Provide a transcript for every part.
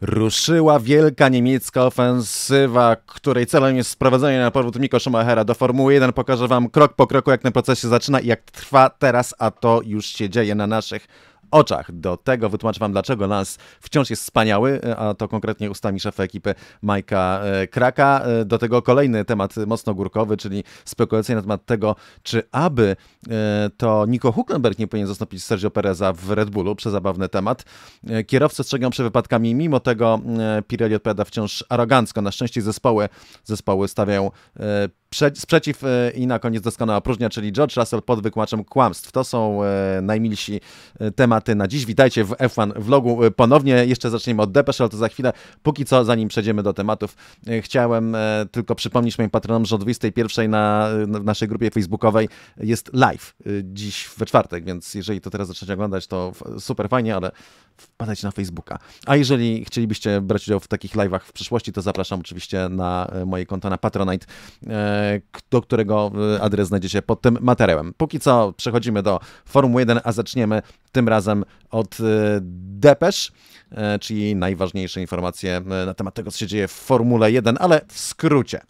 ruszyła wielka niemiecka ofensywa, której celem jest sprowadzenie na powrót Miko Schumachera do Formuły 1. Pokażę wam krok po kroku, jak ten proces się zaczyna i jak trwa teraz, a to już się dzieje na naszych oczach. Do tego wytłumaczę wam, dlaczego nas wciąż jest wspaniały, a to konkretnie ustami szefa ekipy Majka e, Kraka. E, do tego kolejny temat mocno górkowy, czyli spekulacje na temat tego, czy aby e, to Nico Huckenberg nie powinien zastąpić Sergio Pereza w Red Bullu, przezabawny temat. Kierowcy strzegą przed wypadkami, mimo tego Pirelli odpowiada wciąż arogancko. Na szczęście zespoły, zespoły stawiają sprzeciw e, i na koniec doskonała próżnia, czyli George Russell pod wykłaczem kłamstw. To są e, najmilsi e, tematy na dziś. Witajcie w F1 vlogu ponownie. Jeszcze zaczniemy od Depeche, ale to za chwilę. Póki co, zanim przejdziemy do tematów, chciałem tylko przypomnieć moim patronom, że o 21 na, na naszej grupie facebookowej jest live dziś we czwartek, więc jeżeli to teraz zaczniecie oglądać, to super fajnie, ale wpadajcie na Facebooka. A jeżeli chcielibyście brać udział w takich live'ach w przyszłości, to zapraszam oczywiście na moje konto na Patronite do którego e, adres znajdziecie pod tym materiałem. Póki co przechodzimy do Formuły 1, a zaczniemy tym razem od e, depesz, e, czyli najważniejsze informacje na temat tego, co się dzieje w Formule 1, ale w skrócie.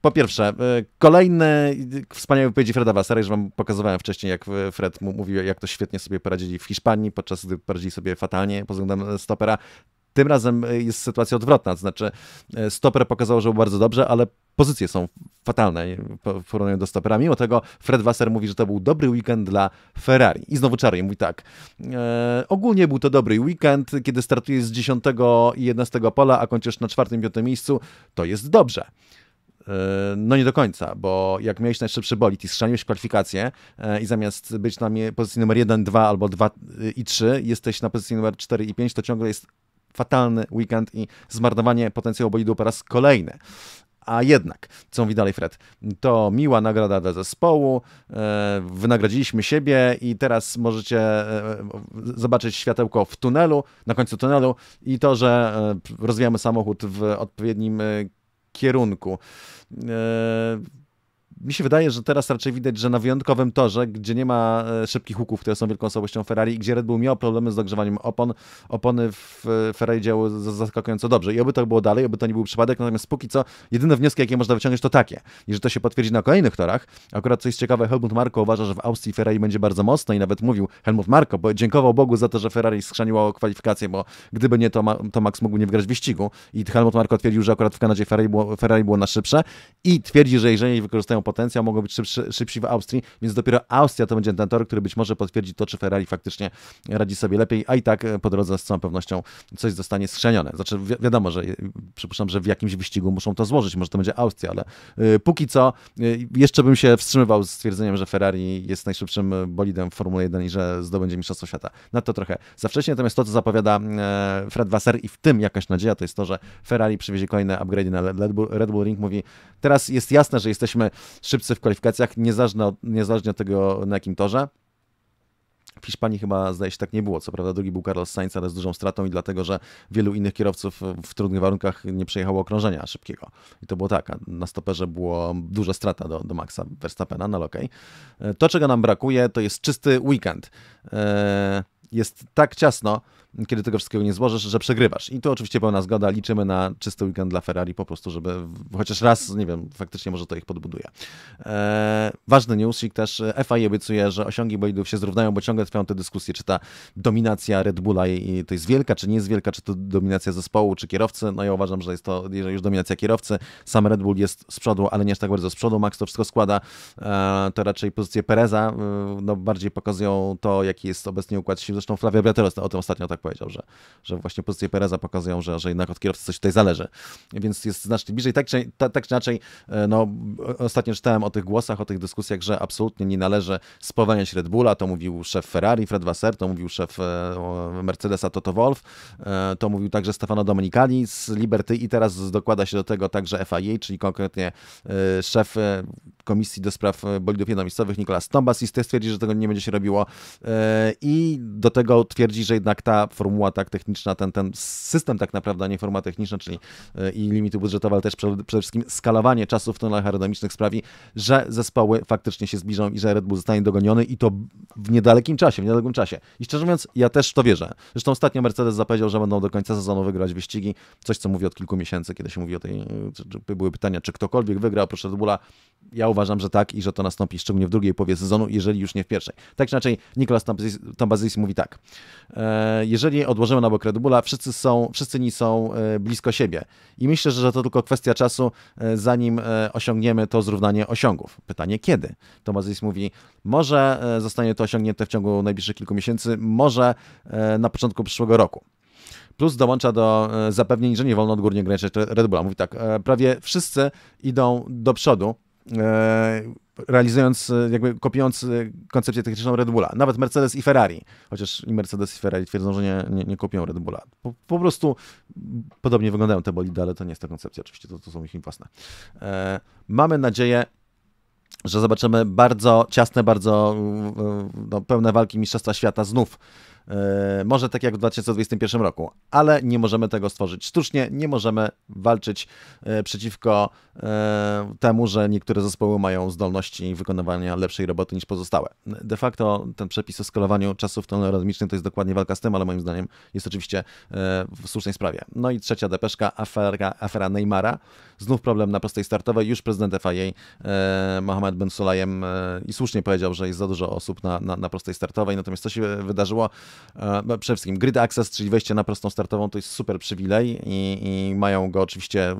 Po pierwsze, kolejne wspaniałe wypowiedzi Freda Wassera, już wam pokazywałem wcześniej, jak Fred mówił, jak to świetnie sobie poradzili w Hiszpanii, podczas gdy poradzili sobie fatalnie pod względem stopera. Tym razem e, jest sytuacja odwrotna, to znaczy e, stoper pokazał, że był bardzo dobrze, ale pozycje są fatalne w porównaniu do stopera. Mimo tego Fred Wasser mówi, że to był dobry weekend dla Ferrari. I znowu Czarny mówi tak. E, ogólnie był to dobry weekend, kiedy startujesz z 10 i 11 pola, a kończysz na 4-5 miejscu, to jest dobrze. E, no nie do końca, bo jak miałeś najszybszy bolid i strzeliłeś kwalifikację i zamiast być na pozycji numer 1, 2 albo 2 i 3, jesteś na pozycji numer 4 i 5, to ciągle jest fatalny weekend i zmarnowanie potencjału bolidu po raz kolejny. A jednak, co mówi dalej Fred? To miła nagroda dla zespołu, e, wynagrodziliśmy siebie i teraz możecie e, zobaczyć światełko w tunelu, na końcu tunelu i to, że e, rozwijamy samochód w odpowiednim kierunku mi się wydaje, że teraz raczej widać, że na wyjątkowym torze, gdzie nie ma e, szybkich huków, które są wielką słabością Ferrari i gdzie Red Bull miał problemy z dogrzewaniem opon, opony w Ferrari działały zaskakująco dobrze. I oby to było dalej, oby to nie był przypadek, natomiast póki co jedyne wnioski, jakie można wyciągnąć, to takie. I że to się potwierdzi na kolejnych torach. Akurat coś ciekawe, Helmut Marko uważa, że w Austrii Ferrari będzie bardzo mocno i nawet mówił Helmut Marko, bo dziękował Bogu za to, że Ferrari skrzaniło kwalifikację, bo gdyby nie, to, ma, to Max mógł nie wygrać wyścigu. I Helmut Marko twierdził, że akurat w Kanadzie Ferrari było, Ferrari było na szybsze i twierdzi, że jeżeli wykorzystają pod potencjał, mogą być szybszy, szybsi w Austrii, więc dopiero Austria to będzie ten tor, który być może potwierdzi to, czy Ferrari faktycznie radzi sobie lepiej, a i tak e, po drodze z całą pewnością coś zostanie skrzenione. Znaczy wi wiadomo, że e, przypuszczam, że w jakimś wyścigu muszą to złożyć, może to będzie Austria, ale y, póki co y, jeszcze bym się wstrzymywał z stwierdzeniem, że Ferrari jest najszybszym bolidem w Formule 1 i że zdobędzie Mistrzostwo Świata. Na to trochę za wcześnie, natomiast to, co zapowiada Fred Wasser i w tym jakaś nadzieja, to jest to, że Ferrari przywiezie kolejne upgrade na Red Bull, Red Bull Ring, mówi teraz jest jasne, że jesteśmy szybcy w kwalifikacjach, niezależnie od, niezależnie od tego, na jakim torze. W Hiszpanii chyba zdaje się tak nie było. Co prawda drugi był Carlos Sainz, ale z dużą stratą i dlatego, że wielu innych kierowców w trudnych warunkach nie przejechało okrążenia szybkiego. I to było tak, a na stoperze było duża strata do, do Maxa Verstappena, no okej. Okay. E, to, czego nam brakuje, to jest czysty weekend. E, jest tak ciasno, kiedy tego wszystkiego nie złożysz, że przegrywasz. I tu oczywiście pełna zgoda, liczymy na czysty weekend dla Ferrari po prostu, żeby chociaż raz, nie wiem, faktycznie może to ich podbuduje. Eee, ważny newsik też, FI obiecuje, że osiągi bolidów się zrównają, bo ciągle trwają te dyskusje, czy ta dominacja Red Bulla i, i to jest wielka, czy nie jest wielka, czy to dominacja zespołu, czy kierowcy. No ja uważam, że jest to już dominacja kierowcy. Sam Red Bull jest z przodu, ale nie aż tak bardzo z przodu. Max to wszystko składa. E, to raczej pozycje Pereza, e, no bardziej pokazują to, jaki jest obecnie układ sił. Zresztą Flavia Bratero o tym ostatnio tak powiedział, że, że właśnie pozycje Pereza pokazują, że, że jednak od kierowcy coś tutaj zależy. Więc jest znacznie bliżej. Tak czy, ta, tak czy inaczej, e, no, ostatnio czytałem o tych głosach, o tych dyskusjach, że absolutnie nie należy spowalniać Red Bulla. To mówił szef Ferrari, Fred Wasser, to mówił szef e, Mercedesa Toto Wolf, e, to mówił także Stefano Domenicali z Liberty i teraz dokłada się do tego także FIA, czyli konkretnie szef Komisji do Spraw Bolidów Jednomiejscowych Nikolas Tombas i stwierdzi, że tego nie będzie się robiło i do tego twierdzi, że jednak ta formuła tak techniczna, ten, ten system tak naprawdę, a nie forma techniczna, czyli e, i limity budżetowe, ale też przede wszystkim skalowanie czasów w tunelach aerodynamicznych sprawi, że zespoły faktycznie się zbliżą i że Red Bull zostanie dogoniony i to w niedalekim czasie, w niedalekim czasie. I szczerze mówiąc, ja też w to wierzę. Zresztą ostatnio Mercedes zapowiedział, że będą do końca sezonu wygrać wyścigi, coś co mówi od kilku miesięcy, kiedy się mówi o tej, e, były pytania, czy ktokolwiek wygra proszę Red Bulla. Ja uważam, że tak i że to nastąpi szczególnie w drugiej połowie sezonu, jeżeli już nie w pierwszej. Tak czy inaczej, Nicolas Tombazis mówi tak. E, jeżeli jeżeli odłożymy na bok Red Bulla, wszyscy, są, wszyscy nie są e, blisko siebie. I myślę, że to tylko kwestia czasu, e, zanim e, osiągniemy to zrównanie osiągów. Pytanie kiedy? Tomazis mówi, może zostanie to osiągnięte w ciągu najbliższych kilku miesięcy, może na początku przyszłego roku. Plus dołącza do zapewnień, że nie wolno odgórnie ograniczać Red Bulla. Mówi tak, prawie wszyscy idą do przodu E, realizując, e, jakby kopiując e, koncepcję techniczną Red Bulla. Nawet Mercedes i Ferrari, chociaż i Mercedes i Ferrari twierdzą, że nie, nie, nie kupią Red Bulla. Po, po, prostu podobnie wyglądają te bolidy, ale to nie jest ta koncepcja, oczywiście to, to są ich własne. E, mamy nadzieję, że zobaczymy bardzo ciasne, bardzo no, pełne walki Mistrzostwa Świata znów E, może tak jak w 2021 roku, ale nie możemy tego stworzyć sztucznie, nie możemy walczyć e, przeciwko e, temu, że niektóre zespoły mają zdolności wykonywania lepszej roboty niż pozostałe. De facto ten przepis o skalowaniu czasów tonorhytmicznych to jest dokładnie walka z tym, ale moim zdaniem jest oczywiście w słusznej sprawie. No i trzecia depeszka, afera, afera Neymara znów problem na prostej startowej. Już prezydent FIA e, Mohamed Ben Sulayem e, i słusznie powiedział, że jest za dużo osób na, na, na prostej startowej. Natomiast co się wydarzyło? E, no, przede wszystkim grid access, czyli wejście na prostą startową, to jest super przywilej i, i mają go oczywiście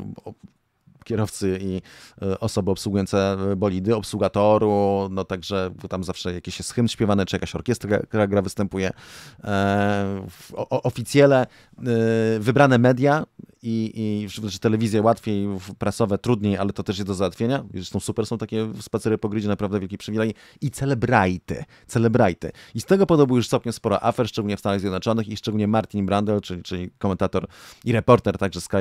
kierowcy i e, osoby obsługujące bolidy, obsługa toru, no także tam zawsze jakiś jest hymn śpiewany, czy jakaś orkiestra, która gra występuje, e, oficjele, e, wybrane media i, i znaczy telewizję łatwiej, prasowe trudniej, ale to też jest do załatwienia. Zresztą super są takie spacery po gridzie, naprawdę wielki przywilej. I celebrajty, celebrajty. I z tego podobu już całkiem sporo afer, szczególnie w Stanach Zjednoczonych i szczególnie Martin Brandel, czyli, czyli komentator i reporter także Sky,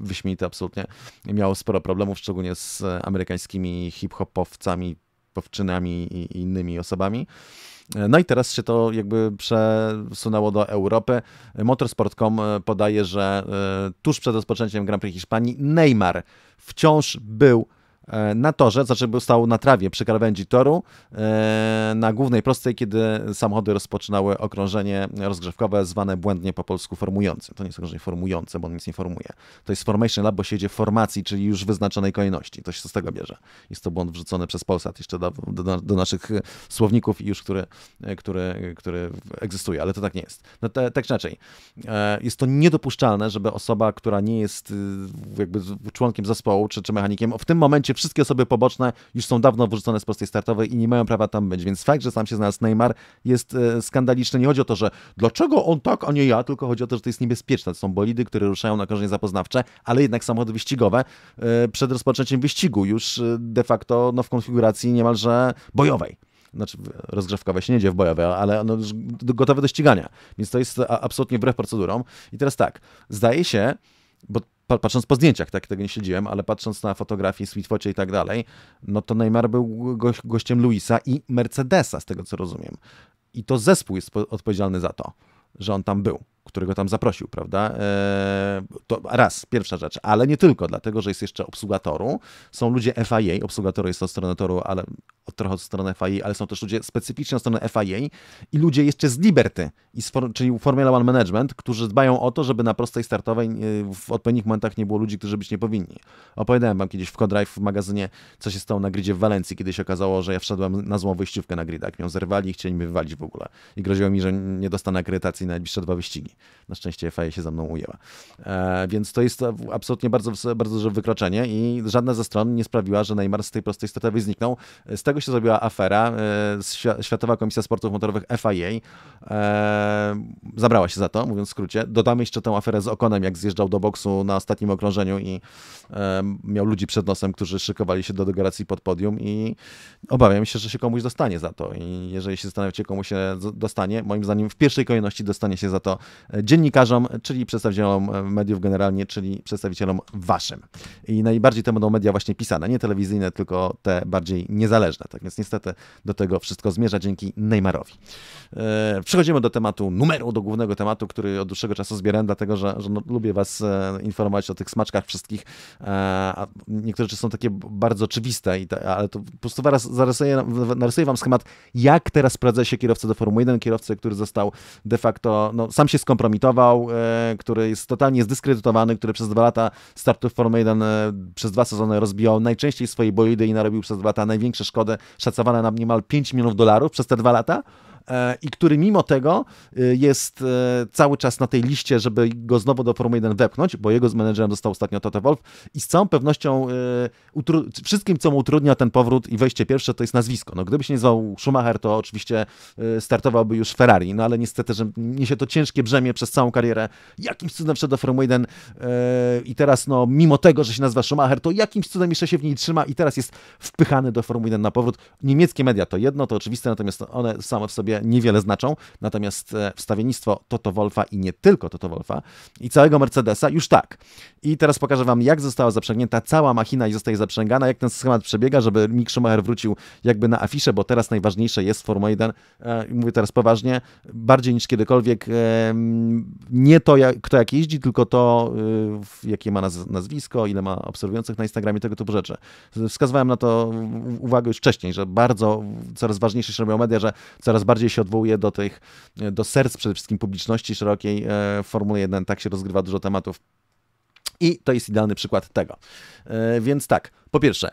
wyśmienity absolutnie, miał sporo problemów, szczególnie z amerykańskimi hip-hopowcami, powczynami i innymi osobami. No i teraz się to jakby przesunęło do Europy. Motorsport.com e, podaje, że e, tuż przed rozpoczęciem Grand Prix Hiszpanii Neymar wciąż był E, na torze, znaczy był stał na trawie przy krawędzi toru, e, na głównej prostej, kiedy samochody rozpoczynały okrążenie rozgrzewkowe zwane błędnie po polsku formujące. To nie jest okrążenie formujące, bo on nic nie formuje. To jest Formation Lab, bo siedzie w formacji, czyli już wyznaczonej kolejności. To się z tego bierze. Jest to błąd wrzucony przez Polsat jeszcze do, do, do naszych e, słowników i już, który, który, który egzystuje, ale to tak nie jest. No te, tak czy inaczej. Jest to niedopuszczalne, żeby osoba, która nie jest jakby członkiem zespołu czy, czy mechanikiem, w tym momencie wszystkie osoby poboczne już są dawno wyrzucone z prostej startowej i nie mają prawa tam być, więc fakt, że sam się znalazł Neymar jest e, skandaliczny. Nie chodzi o to, że dlaczego on tak, a nie ja, tylko chodzi o to, że to jest niebezpieczne. To są bolidy, które ruszają na korzenie zapoznawcze, ale jednak samochody wyścigowe e, przed rozpoczęciem wyścigu już e, de facto no, w konfiguracji niemalże bojowej znaczy rozgrzewkowe się nie dzieje w bojowe, ale no, gotowe do ścigania. Więc to jest absolutnie wbrew procedurom. I teraz tak, zdaje się, bo patrząc po zdjęciach, tak, tego nie śledziłem, ale patrząc na fotografii, Sweetfocie i tak dalej, no to Neymar był gościem Luisa i Mercedesa, z tego co rozumiem. I to zespół jest odpowiedzialny za to, że on tam był którego tam zaprosił, prawda? E, to raz, pierwsza rzecz, ale nie tylko, dlatego że jest jeszcze obsługa toru. Są ludzie FIA, obsługa toru jest od strony toru, ale trochę od strony FIA, ale są też ludzie specyficznie od strony FIA i ludzie jeszcze z Liberty, czyli Formula One Management, którzy dbają o to, żeby na prostej startowej e, w odpowiednich momentach nie było ludzi, którzy być nie powinni. Opowiadałem wam kiedyś w Codrive w magazynie, co się stało na gridzie w Walencji, kiedy się okazało, że ja wszedłem na złą wyjściówkę na gridach. Mią zerwali i chcieli mnie wywalić w ogóle. I groziło mi, że nie dostanę akredytacji na najbliższe dwa wyścigi. Na szczęście FIA się za mną ujęła. E, więc to jest absolutnie bardzo, bardzo duże wykroczenie i żadna ze stron nie sprawiła, że Neymar z tej prostej startowej zniknął. Z tego się zrobiła afera. E, Światowa Komisja Sportów Motorowych FIA e, zabrała się za to, mówiąc w skrócie. Dodamy jeszcze tę aferę z Okonem, jak zjeżdżał do boksu na ostatnim okrążeniu i miał ludzi przed nosem, którzy szykowali się do degradacji pod podium i obawiam się, że się komuś dostanie za to. I jeżeli się zastanawiacie, komu się dostanie, moim zdaniem w pierwszej kolejności dostanie się za to E, dziennikarzom, czyli przedstawicielom e, mediów generalnie, czyli przedstawicielom waszym. I najbardziej to będą media właśnie pisane, nie telewizyjne, tylko te bardziej niezależne. Tak więc niestety do tego wszystko zmierza dzięki Neymarowi. E, przechodzimy do tematu numeru, do głównego tematu, który od dłuższego czasu zbierałem, dlatego że, że no, lubię was informować o tych smaczkach wszystkich. A niektóre rzeczy są takie bardzo oczywiste, ale to po prostu zaraz narysuję wam schemat, jak teraz sprawdza się kierowca do Formuły 1, kierowcy, który został de facto, no, sam się skończył skompromitował, e, który jest totalnie zdyskredytowany, który przez dwa lata startów Formuły 1 e, przez dwa sezony rozbijał najczęściej swoje bolidy i narobił przez dwa lata największe szkody, szacowane na niemal 5 milionów dolarów przez te dwa lata. E, i który mimo tego e, jest e, cały czas na tej liście, żeby go znowu do Formuły 1 wepchnąć, bo jego z menedżerem został ostatnio Toto Wolf i z całą pewnością wszystkim, co mu utrudnia ten powrót i wejście pierwsze, to jest nazwisko. No, gdyby się nie zwał Schumacher, to oczywiście startowałby już Ferrari, no ale niestety, że niesie to ciężkie brzemię przez całą karierę. Jakimś cudem wszedł do Formuły 1 i teraz, no, mimo tego, że się nazywa Schumacher, to jakimś cudem jeszcze się w niej trzyma i teraz jest wpychany do Formuły 1 na powrót. Niemieckie media to jedno, to oczywiste, natomiast one same w sobie niewiele, niewiele znaczą, natomiast e, wstawiennictwo Toto Wolfa i nie tylko Toto Wolfa i całego Mercedesa już tak. I teraz pokażę Wam, jak została zaprzęgnięta cała machina i zostaje zaprzęgana, jak ten schemat przebiega, żeby Mick Schumacher wrócił jakby na afiszę, bo teraz najważniejsze jest Formuła 1, e, mówię teraz poważnie, bardziej niż kiedykolwiek e, nie to, jak, kto jak jeździ, tylko to, jakie ma nazwisko, ile ma obserwujących na Instagramie, tego typu rzeczy. Wskazywałem na to uwagę już wcześniej, że bardzo coraz ważniejsze się robią media, że coraz bardziej bardziej się odwołuje do tych, do serc przede wszystkim publiczności szerokiej w e, Formule 1, tak się rozgrywa dużo tematów. I to jest idealny przykład tego. E, więc tak, po pierwsze,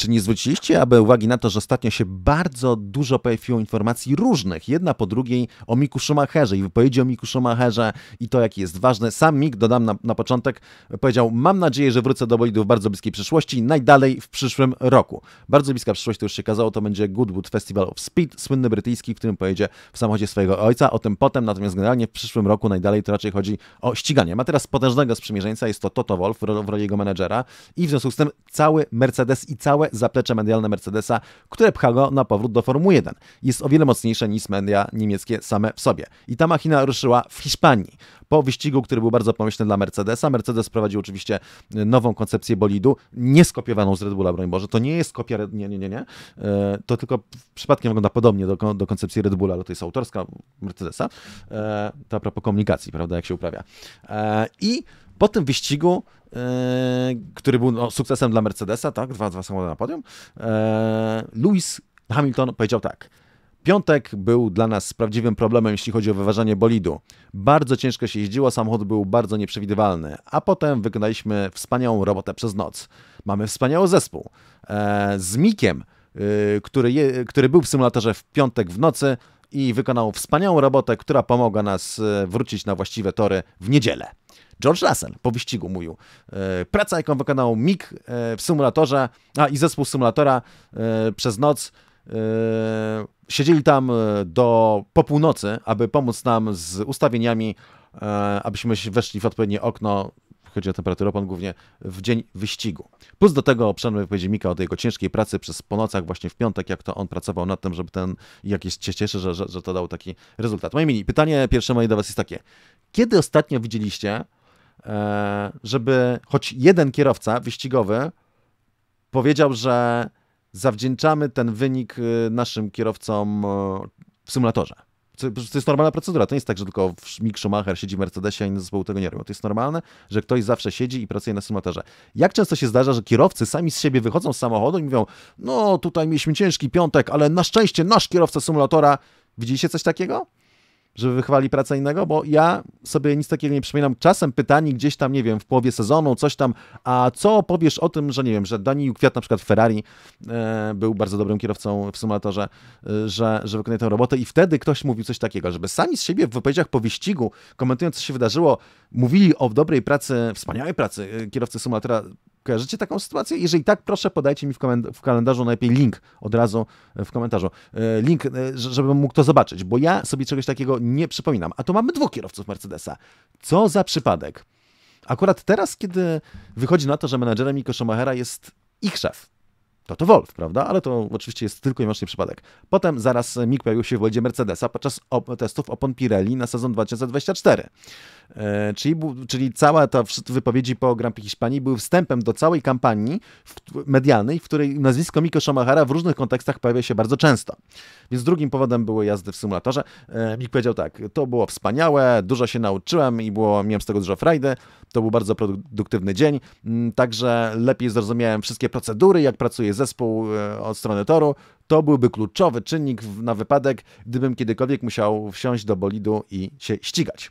czy nie zwróciliście aby uwagi na to, że ostatnio się bardzo dużo pojawiło informacji różnych, jedna po drugiej, o Miku Schumacherze i wypowiedzi o Miku Schumacherze i to, jaki jest ważny. Sam Mik, dodam na, na początek, powiedział, mam nadzieję, że wrócę do bolidu w bardzo bliskiej przyszłości, najdalej w przyszłym roku. Bardzo bliska przyszłość, to już się kazało, to będzie Goodwood Festival of Speed, słynny brytyjski, w którym pojedzie w samochodzie swojego ojca, o tym potem, natomiast generalnie w przyszłym roku najdalej to raczej chodzi o ściganie. Ma teraz potężnego sprzymierzeńca, jest to Toto Wolf w roli jego menedżera i w związku z tym cały Mercedes i całe zaplecze medialne Mercedesa, które pcha go na powrót do Formuły 1. Jest o wiele mocniejsze niż media niemieckie same w sobie. I ta machina ruszyła w Hiszpanii. Po wyścigu, który był bardzo pomyślny dla Mercedesa, Mercedes prowadził oczywiście e, nową koncepcję bolidu, nie skopiowaną z Red Bulla, broń Boże. To nie jest kopia, nie, nie, nie, nie. E, to tylko przypadkiem wygląda podobnie do, do koncepcji Red Bulla, ale to jest autorska Mercedesa. E, to a propos komunikacji, prawda, jak się uprawia. I po tym wyścigu, e, który był no, sukcesem dla Mercedesa, tak, dwa, dwa samochody na podium, e, Lewis Hamilton powiedział tak. Piątek był dla nas prawdziwym problemem, jeśli chodzi o wyważanie bolidu. Bardzo ciężko się jeździło, samochód był bardzo nieprzewidywalny, a potem wykonaliśmy wspaniałą robotę przez noc. Mamy wspaniały zespół. E, z Mikiem, który, je, który był w symulatorze w piątek w nocy i wykonał wspaniałą robotę, która pomogła nas wrócić na właściwe tory w niedzielę. George Russell po wyścigu mówił. E, praca, jaką wykonał Mick e, w symulatorze, a i zespół symulatora e, przez noc siedzieli tam do po północy, aby pomóc nam z ustawieniami, abyśmy weszli w odpowiednie okno, chodzi o temperaturopon głównie, w dzień wyścigu. Plus do tego przerwy wypowiedzi Mika o jego ciężkiej pracy przez po nocach, właśnie w piątek, jak to on pracował nad tym, żeby ten, jak się cieszę, że, że, że to dał taki rezultat. Moi mili, pytanie pierwsze moje do Was jest takie. Kiedy ostatnio widzieliście E, żeby choć jeden kierowca wyścigowy powiedział, że zawdzięczamy ten wynik y, naszym kierowcom e, w symulatorze. To, jest normalna procedura. To nie jest tak, że tylko Mick Schumacher siedzi w Mercedesie, a inne zespoły tego nie robią. To jest normalne, że ktoś zawsze siedzi i pracuje na symulatorze. Jak często się zdarza, że kierowcy sami z siebie wychodzą z samochodu i mówią: No, tutaj mieliśmy ciężki piątek, ale na szczęście nasz kierowca symulatora. Widzieliście coś takiego? żeby wychwali pracę innego, bo ja sobie nic takiego nie przypominam. Czasem pytani gdzieś tam, nie wiem, w połowie sezonu, coś tam, a co powiesz o tym, że nie wiem, że Daniel Kwiat na przykład w Ferrari e, był bardzo dobrym kierowcą w symulatorze, e, że, że wykonuje tę robotę i wtedy ktoś mówił coś takiego, żeby sami z siebie w wypowiedziach po wyścigu, komentując co się wydarzyło, mówili o dobrej pracy, wspaniałej pracy e, kierowcy symulatora Kojarzycie taką sytuację? Jeżeli tak, proszę podajcie mi w, w kalendarzu najlepiej link od razu e, w komentarzu. E, link, e, żebym mógł to zobaczyć, bo ja sobie czegoś takiego nie przypominam. A tu mamy dwóch kierowców Mercedesa. Co za przypadek. Akurat teraz, kiedy wychodzi na to, że menadżerem Miko Schumachera jest ich szef, to to Wolf, prawda? Ale to oczywiście jest tylko i wyłącznie przypadek. Potem zaraz Mick pojawił się w Woldzie Mercedesa podczas op testów opon Pirelli na sezon 2024. E, czyli, czyli cała ta wypowiedzi po Grand Prix Hiszpanii były wstępem do całej kampanii w, medialnej, w której nazwisko Miko Schumachera w różnych kontekstach pojawia się bardzo często. Więc drugim powodem były jazdy w symulatorze. E, powiedział tak, to było wspaniałe, dużo się nauczyłem i było, miałem z tego dużo frajdy, to był bardzo produktywny dzień, mm, także lepiej zrozumiałem wszystkie procedury, jak pracuję z zespół e, od strony toru, to byłby kluczowy czynnik na wypadek, gdybym kiedykolwiek musiał wsiąść do bolidu i się ścigać.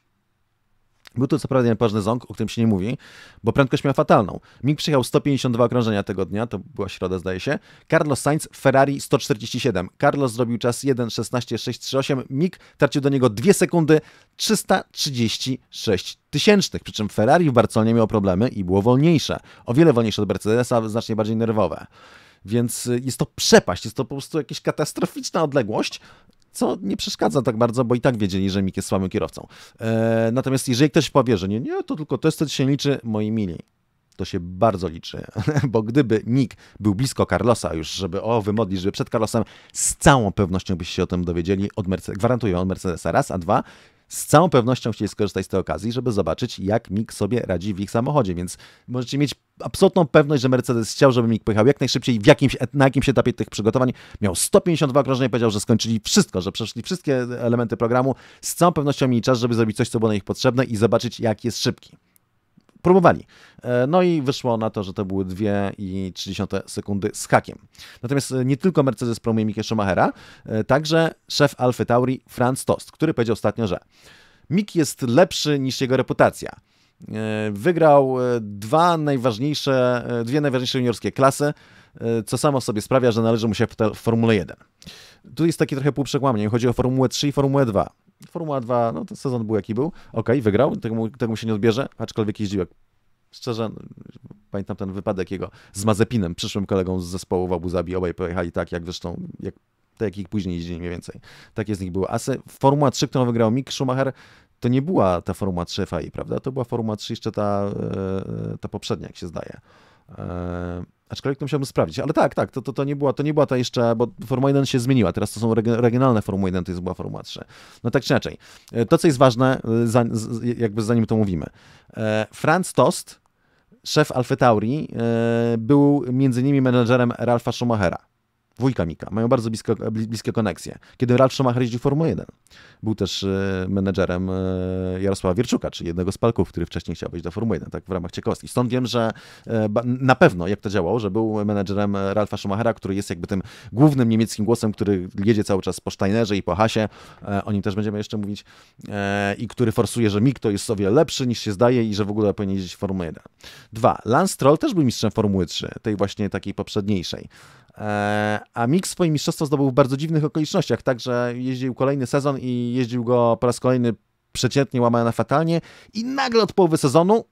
Był to co prawda jeden poważny ząg, o którym się nie mówi, bo prędkość miała fatalną. Mick przyjechał 152 okrążenia tego dnia, to była środa zdaje się. Carlos Sainz, Ferrari 147. Carlos zrobił czas 1.16.638, Mick tracił do niego 2 sekundy 336 tysięcznych, przy czym Ferrari w Barcelonie miało problemy i było wolniejsze. O wiele wolniejsze od Mercedesa, znacznie bardziej nerwowe. Więc y, jest to przepaść, jest to po prostu jakaś katastroficzna odległość, co nie przeszkadza tak bardzo, bo i tak wiedzieli, że Mik jest słabym kierowcą. E, natomiast jeżeli ktoś powie, że nie, nie, to tylko test, to się liczy, moi mili, to się bardzo liczy, bo gdyby Nick był blisko Carlosa już, żeby o wymodlić, żeby przed Carlosem, z całą pewnością byście się o tym dowiedzieli, od Merce- gwarantuję od Mercedesa raz, a dwa, z całą pewnością chcieli skorzystać z tej okazji, żeby zobaczyć, jak MiG sobie radzi w ich samochodzie, więc możecie mieć absolutną pewność, że Mercedes chciał, żeby MiG pojechał jak najszybciej, w jakimś, na jakimś etapie tych przygotowań. Miał 152 okrążenia i powiedział, że skończyli wszystko, że przeszli wszystkie elementy programu. Z całą pewnością mieli czas, żeby zrobić coś, co było na nich potrzebne i zobaczyć, jak jest szybki próbowali. E, no i wyszło na to, że to były 2,3 i sekundy z hakiem. Natomiast e, nie tylko Mercedes promuje Mikę Schumachera, e, także szef alfa Tauri Franz Tost, który powiedział ostatnio, że Mik jest lepszy niż jego reputacja. Wygrał dwa najważniejsze, dwie najważniejsze juniorskie klasy, co samo sobie sprawia, że należy mu się w Formule 1. Tu jest takie trochę półprzekłamanie. Chodzi o Formułę 3 i Formułę 2. Formuła 2, no to sezon był jaki był, okej, okay, wygrał, tego mu, się nie odbierze, aczkolwiek jeździł jak szczerze, pamiętam ten wypadek jego z Mazepinem, przyszłym kolegą z zespołu w Abu Zabi, obaj pojechali tak, jak zresztą, jak tak jak ich później jeździli mniej więcej. Takie z nich były se Formuła 3, którą wygrał Mick Schumacher, to nie była ta Formuła 3 FAI, prawda? To była Formuła 3 jeszcze ta, e, ta poprzednia, jak się zdaje. E, Aczkolwiek to musiałbym sprawdzić, ale tak, tak, to, to, to, nie, była, to nie była ta jeszcze, bo Formuła 1 się zmieniła, teraz to są regionalne Formuły 1, to jest była Formuła 3. No tak czy inaczej, e, to co jest ważne, e, za, jakby zanim to mówimy, e, Franz Tost, szef Alfy Tauri, był między innymi menedżerem Ralfa Schumachera wujka Mika. Mają bardzo blisko, bliskie koneksje. Kiedy Ralf Schumacher jeździł Formułę 1, był też e, menedżerem e, Jarosława Wierczuka, czyli jednego z palków, który wcześniej chciał wejść do Formuły 1, tak w ramach ciekawostki. Stąd wiem, że e, na pewno, jak to działało, że był menedżerem Ralfa Schumachera, który jest jakby tym głównym niemieckim głosem, który jedzie cały czas po Steinerze i po Hasie, o nim też będziemy jeszcze mówić, i który forsuje, że Mik to jest o wiele lepszy niż się zdaje i że w ogóle powinien jeździć Formułę 1. Dwa, Lance Stroll też był mistrzem Formuły 3, tej właśnie takiej poprzedniejszej a Mix swoje mistrzostwo zdobył w bardzo dziwnych okolicznościach, także jeździł kolejny sezon i jeździł go po raz kolejny przeciętnie, łamane fatalnie i nagle od połowy sezonu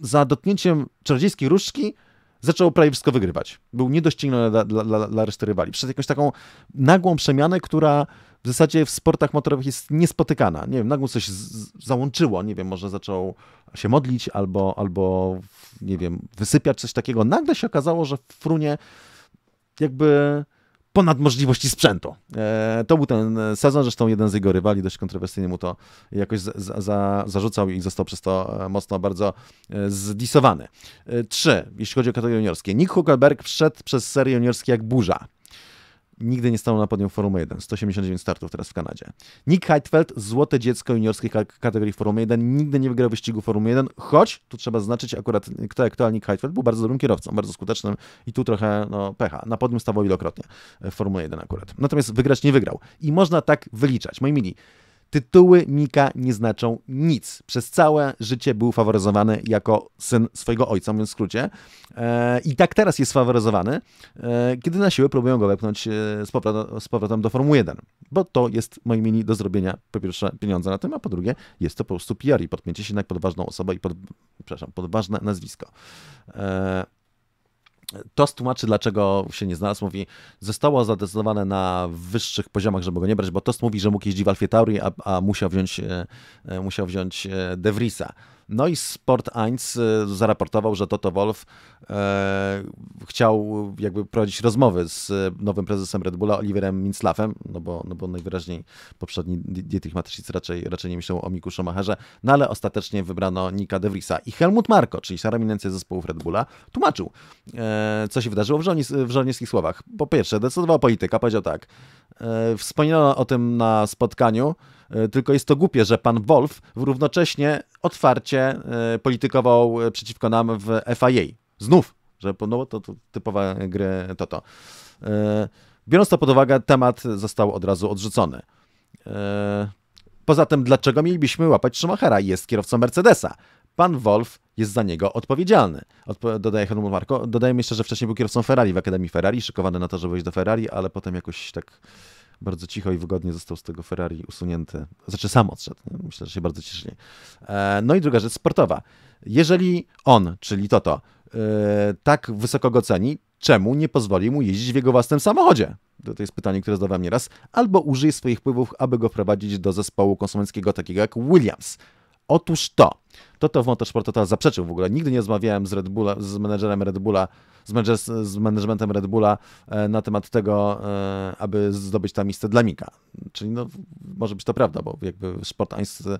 za dotknięciem czarodziejskiej różdżki zaczął prawie wszystko wygrywać. Był niedościgniony dla, dla, dla reszty rywali. Przez jakąś taką nagłą przemianę, która w zasadzie w sportach motorowych jest niespotykana. Nie wiem, nagle coś załączyło, nie wiem, może zaczął się modlić albo, albo, nie wiem, wysypiać coś takiego. Nagle się okazało, że w frunie jakby ponad możliwości sprzętu. E, to był ten e, sezon, zresztą jeden z jego rywali dość kontrowersyjnie mu to jakoś za, za, zarzucał i został przez to e, mocno bardzo zdisowany. trzy, jeśli chodzi o kategorie juniorskie. Nick Huckelberg wszedł przez serię juniorskie jak burza nigdy nie stanął na podium Formuły 1. 189 startów teraz w Kanadzie. Nick Heidfeld, złote dziecko juniorskiej kategorii Formuły 1, nigdy nie wygrał wyścigu Formuły 1, choć tu trzeba zaznaczyć akurat, kto jak to, Nick Heidfeld był bardzo dobrym kierowcą, bardzo skutecznym i tu trochę no, pecha. Na podium stawał wielokrotnie w e, Formule 1 akurat. Natomiast wygrać nie wygrał. I można tak wyliczać. Moi mili, Tytuły Mika nie znaczą nic. Przez całe życie był faworyzowany jako syn swojego ojca, mówiąc w skrócie. E, I tak teraz jest faworyzowany, e, kiedy na siłę próbują go wepchnąć e, z powrotem, z powrotem do Formuły 1. Bo to jest moim mini do zrobienia, po pierwsze, pieniądze na tym, a po drugie, jest to po prostu PR i podpięcie się jednak pod ważną osobę i pod, przepraszam, pod ważne nazwisko. To tłumaczy, dlaczego się nie znalazł. Mówi, zostało zadecydowane na wyższych poziomach, żeby go nie brać, bo Tost mówi, że mógł jeździć w Alfie Tauri, a, a musiał wziąć, e, e, musiał wziąć e, De Vriesa. No i Sport 1 y, zaraportował, że Toto Wolf e, chciał jakby prowadzić rozmowy z e, nowym prezesem Red Bulla, Oliverem Minslafem, no bo, no bo najwyraźniej poprzedni Dietrich Mateschitz raczej, raczej nie myślał o Miku Schumacherze, no ale ostatecznie wybrano Nika De Vriesa. I Helmut Marko, czyli szara eminencja zespołów Red Bulla, tłumaczył, e, co się wydarzyło w, żołnierz, w żołnierskich słowach. Po pierwsze, decydowała polityka, powiedział tak, e, o tym na spotkaniu, E, tylko jest to głupie, że pan Wolf równocześnie otwarcie e, politykował e, przeciwko nam w FIA. Znów, że no, to, to typowa gry to to. Biorąc to pod uwagę, temat został od razu odrzucony. Poza tym, dlaczego mielibyśmy łapać Schumachera? Jest kierowcą Mercedesa. Pan Wolf jest za niego odpowiedzialny. Odpo dodaje Marko. Dodajemy jeszcze, że wcześniej był kierowcą Ferrari w Akademii Ferrari, szykowany na to, żeby wejść do Ferrari, ale potem jakoś tak bardzo cicho i wygodnie został z tego Ferrari usunięty. Znaczy sam odszedł. Nie? Myślę, że się bardzo cieszyli. E, no i druga rzecz sportowa. Jeżeli on, czyli Toto, e, tak wysoko go ceni, czemu nie pozwoli mu jeździć w jego własnym samochodzie? To jest pytanie, które zadawałem nieraz. Albo użyje swoich wpływów, aby go wprowadzić do zespołu konsumenckiego takiego jak Williams. Otóż to. Toto w Motorsport Total zaprzeczył w ogóle. Nigdy nie rozmawiałem z Red Bulla, z menedżerem Red Bulla, z, menedżer, z managementem Red Bulla e, na temat tego, e, aby zdobyć tam miejsce dla Mika. Czyli no, może być to prawda, bo jakby Sport Eins e,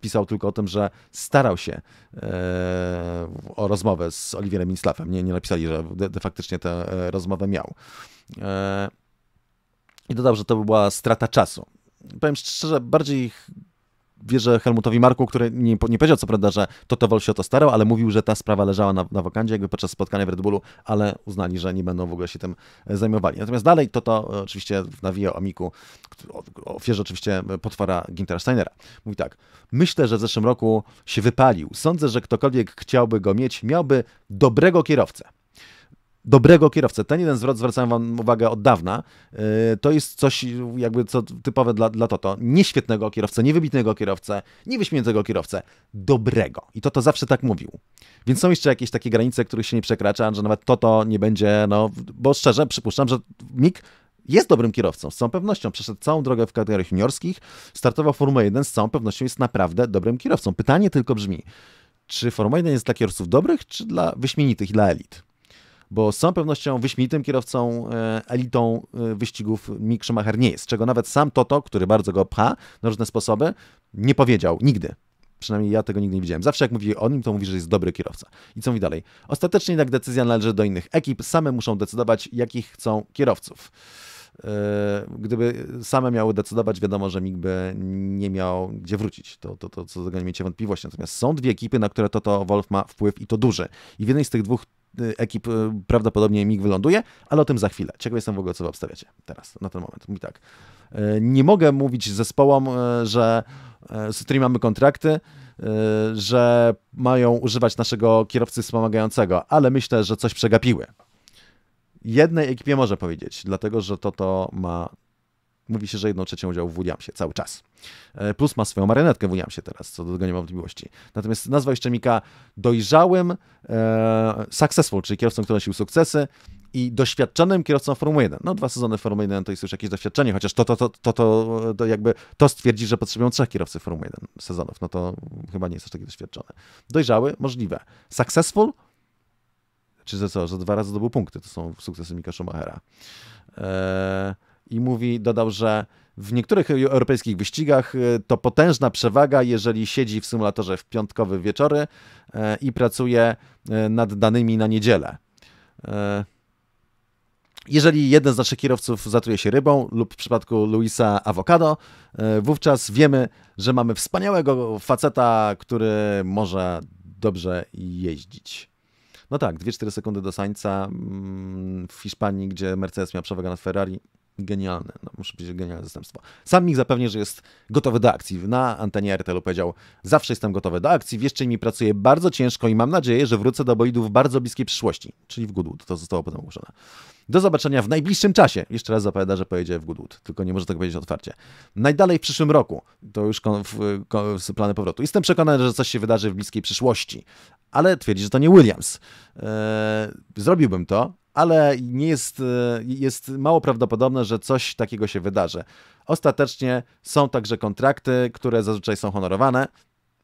pisał tylko o tym, że starał się o rozmowę z Oliwierem Inslafem. Nie, nie napisali, że de, de faktycznie tę rozmowę miał. I dodał, że to była strata czasu. Powiem szczerze, bardziej wierzę Helmutowi Marku, który nie, nie powiedział co prawda, że Toto Wolf się o to starał, ale mówił, że ta sprawa leżała na, na wokandzie jakby podczas spotkania w Red Bullu, ale uznali, że nie będą w ogóle się tym e, zajmowali. Natomiast dalej Toto e, oczywiście nawija o Miku, ofierze oczywiście e, potwora Gintera Steinera. Mówi tak, myślę, że w zeszłym roku się wypalił. Sądzę, że ktokolwiek chciałby go mieć, miałby dobrego kierowcę dobrego kierowcę. Ten jeden zwrot, zwracałem wam uwagę od dawna, y, to jest coś jakby co typowe dla, dla Toto. Nieświetnego kierowcę, niewybitnego kierowcę, niewyśmienitego kierowcę, dobrego. I Toto zawsze tak mówił. Więc są jeszcze jakieś takie granice, których się nie przekracza, że nawet Toto nie będzie, no, bo szczerze przypuszczam, że Mick jest dobrym kierowcą, z całą pewnością. Przeszedł całą drogę w kategoriach juniorskich, startował Formułę 1, z całą pewnością jest naprawdę dobrym kierowcą. Pytanie tylko brzmi, czy Formuła 1 jest dla kierowców dobrych, czy dla wyśmienitych, dla elit? bo z całą pewnością wyśmienitym kierowcą, e, elitą e, wyścigów Mick Schumacher nie jest, czego nawet sam Toto, który bardzo go pcha na różne sposoby, nie powiedział nigdy. Przynajmniej ja tego nigdy nie widziałem. Zawsze jak mówi o nim, to mówi, że jest dobry kierowca. I co mówi dalej? Ostatecznie jednak decyzja należy do innych ekip, same muszą decydować, jakich chcą kierowców e, gdyby same miały decydować, wiadomo, że Mick by nie miał gdzie wrócić. To, to, to co do tego nie miecie wątpliwości. Natomiast są dwie ekipy, na które Toto Wolf ma wpływ i to duży. I w jednej z tych dwóch Y, ekip y, prawdopodobnie MIG wyląduje, ale o tym za chwilę. Czego jestem w ogóle, co wy obstawiacie teraz, na ten moment. Mi tak. Y, nie mogę mówić zespołom, że z którymi mamy kontrakty, że mają używać naszego kierowcy wspomagającego, ale myślę, że coś przegapiły. Jednej ekipie może powiedzieć, dlatego że to to ma Mówi się, że jedną trzecią udział w Williamsie cały czas. E, plus ma swoją marynetkę w Williamsie teraz, co do tego nie mam wątpliwości. Natomiast nazwa jeszcze Mika dojrzałym, e, successful, czyli kierowcą, który nosił sukcesy i doświadczonym kierowcą Formuły 1. No dwa sezony Formuły 1 to jest już jakieś doświadczenie, chociaż to, to, to, to, to, to jakby to stwierdzi, że potrzebują trzech kierowców Formuły 1 sezonów. No to chyba nie jest aż takie doświadczone. Dojrzały? Możliwe. Successful? Czy że co, że dwa razy zdobył punkty, to są sukcesy Mika Schumachera. E, i mówi, dodał, że w niektórych europejskich wyścigach y, to potężna przewaga, jeżeli siedzi w symulatorze w piątkowe wieczory y, i pracuje y, nad danymi na niedzielę. Jeżeli jeden z naszych kierowców zatruje się rybą lub w przypadku Luisa awokado, wówczas wiemy, że mamy wspaniałego faceta, który może dobrze jeździć. No tak, 2-4 sekundy do Sańca mm, w Hiszpanii, gdzie Mercedes miał przewagę nad Ferrari, genialne, no, muszę powiedzieć, genialne zastępstwo. Sam Mick zapewnia, że jest gotowy do akcji. Na antenie RTL powiedział, zawsze jestem gotowy do akcji, jeszcze mi pracuje bardzo ciężko i mam nadzieję, że wrócę do Boidu w bardzo bliskiej przyszłości, czyli w Goodwood, to zostało potem ogłoszone. Do zobaczenia w najbliższym czasie. Jeszcze raz zapowiada, że pojedzie w Goodwood, tylko nie może tego powiedzieć otwarcie. Najdalej w przyszłym roku, to już plany powrotu. Jestem przekonany, że coś się wydarzy w bliskiej przyszłości, ale twierdzi, że to nie Williams. Eee, zrobiłbym to, ale nie jest, e, jest mało prawdopodobne, że coś takiego się wydarzy. Ostatecznie są także kontrakty, które zazwyczaj są honorowane.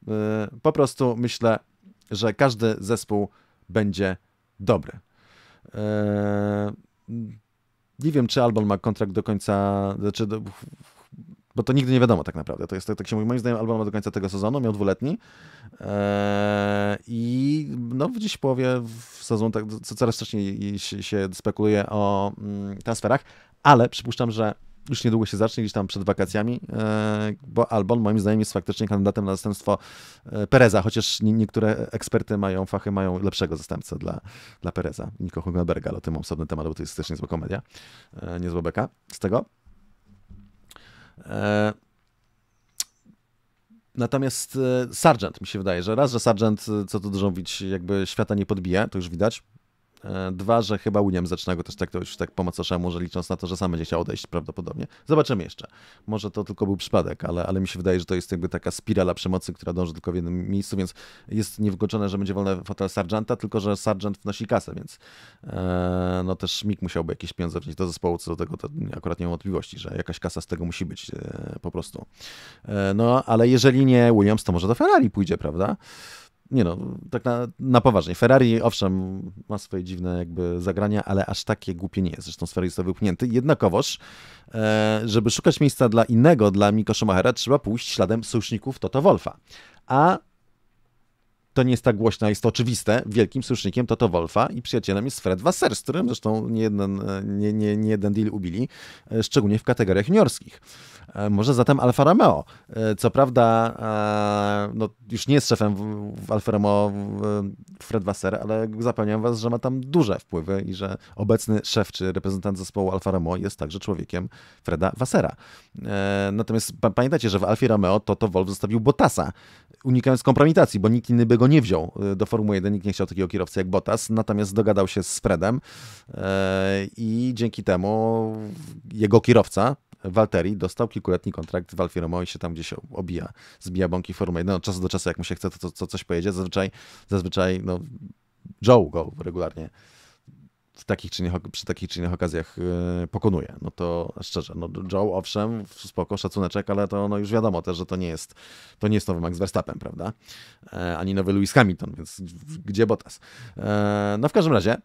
E, po prostu myślę, że każdy zespół będzie dobry. E, nie wiem, czy Albon ma kontrakt do końca, czy znaczy bo to nigdy nie wiadomo tak naprawdę. To jest, tak, tak się mówi, moim zdaniem album ma do końca tego sezonu, miał dwuletni eee, i no dziś w połowie w sezonu tak, co coraz wcześniej się, się spekuluje o mm, transferach, ale przypuszczam, że już niedługo się zacznie, gdzieś tam przed wakacjami, eee, bo Albon moim zdaniem jest faktycznie kandydatem na zastępstwo e, Pereza, chociaż niektóre eksperty mają, fachy mają lepszego zastępcę dla, dla Pereza, Niko Hülkenberga, ale o tym mam osobny temat, bo to jest też niezła komedia, e, niezła beka z tego. E, natomiast e, Sargent mi się wydaje, że raz, że Sargent, e, co tu dużo mówić, jakby świata nie podbija, to już widać, E, dwa, że chyba William zaczyna go też to tak, już tak po macoszemu, że licząc na to, że sam będzie chciał odejść prawdopodobnie. Zobaczymy jeszcze. Może to tylko był przypadek, ale, ale mi się wydaje, że to jest jakby taka spirala przemocy, która dąży tylko w jednym miejscu, więc jest niewykluczone, że będzie wolny fotel Sargenta, tylko że Sargent wnosi kasę, więc e, no też Mick musiałby jakieś pieniądze wnieść do zespołu, co do tego to akurat nie mam wątpliwości, że jakaś kasa z tego musi być e, po prostu. E, no, ale jeżeli nie Williams, to może do Ferrari pójdzie, prawda? nie no, tak na, na poważnie. Ferrari, owszem, ma swoje dziwne jakby zagrania, ale aż takie głupie nie jest. Zresztą z Ferrari został wypchnięty. Jednakowoż, e, żeby szukać miejsca dla innego, dla Miko Schumachera, trzeba pójść śladem sojuszników Toto Wolfa. A to nie jest tak głośno, jest to oczywiste. Wielkim sojusznikiem Toto Wolfa i przyjacielem jest Fred Wasser, z którym zresztą nie jeden, e, nie, nie, nie jeden deal ubili, e, szczególnie w kategoriach juniorskich. E, może zatem Alfa Romeo. E, co prawda, e, no, już nie jest szefem w Alfa Romeo Fred Wasser, ale zapewniam was, że ma tam duże wpływy i że obecny szef czy reprezentant zespołu Alfa Romeo jest także człowiekiem Freda Wassera. Natomiast pamiętajcie, że w Alfie Romeo to, to Wolf zostawił Bottasa, unikając kompromitacji, bo nikt inny by go nie wziął do Formuły 1, nikt nie chciał takiego kierowcy jak Bottas, natomiast dogadał się z Fredem i dzięki temu jego kierowca, Walteri dostał kilkuletni kontrakt z Walfirmą i się tam gdzieś obija, zbija bąki Formuły 1. Od czasu do czasu, jak mu się chce, to, to, to coś pojedzie. Zazwyczaj, zazwyczaj no, Joe go regularnie w takich czy innych, przy takich czy innych okazjach y, pokonuje. No to szczerze, no Joe owszem, spoko, szacuneczek, ale to no już wiadomo też, że to nie jest, to nie jest nowy Max Verstappen, prawda? E, ani nowy Lewis Hamilton, więc gdzie Bottas? E, no w każdym razie,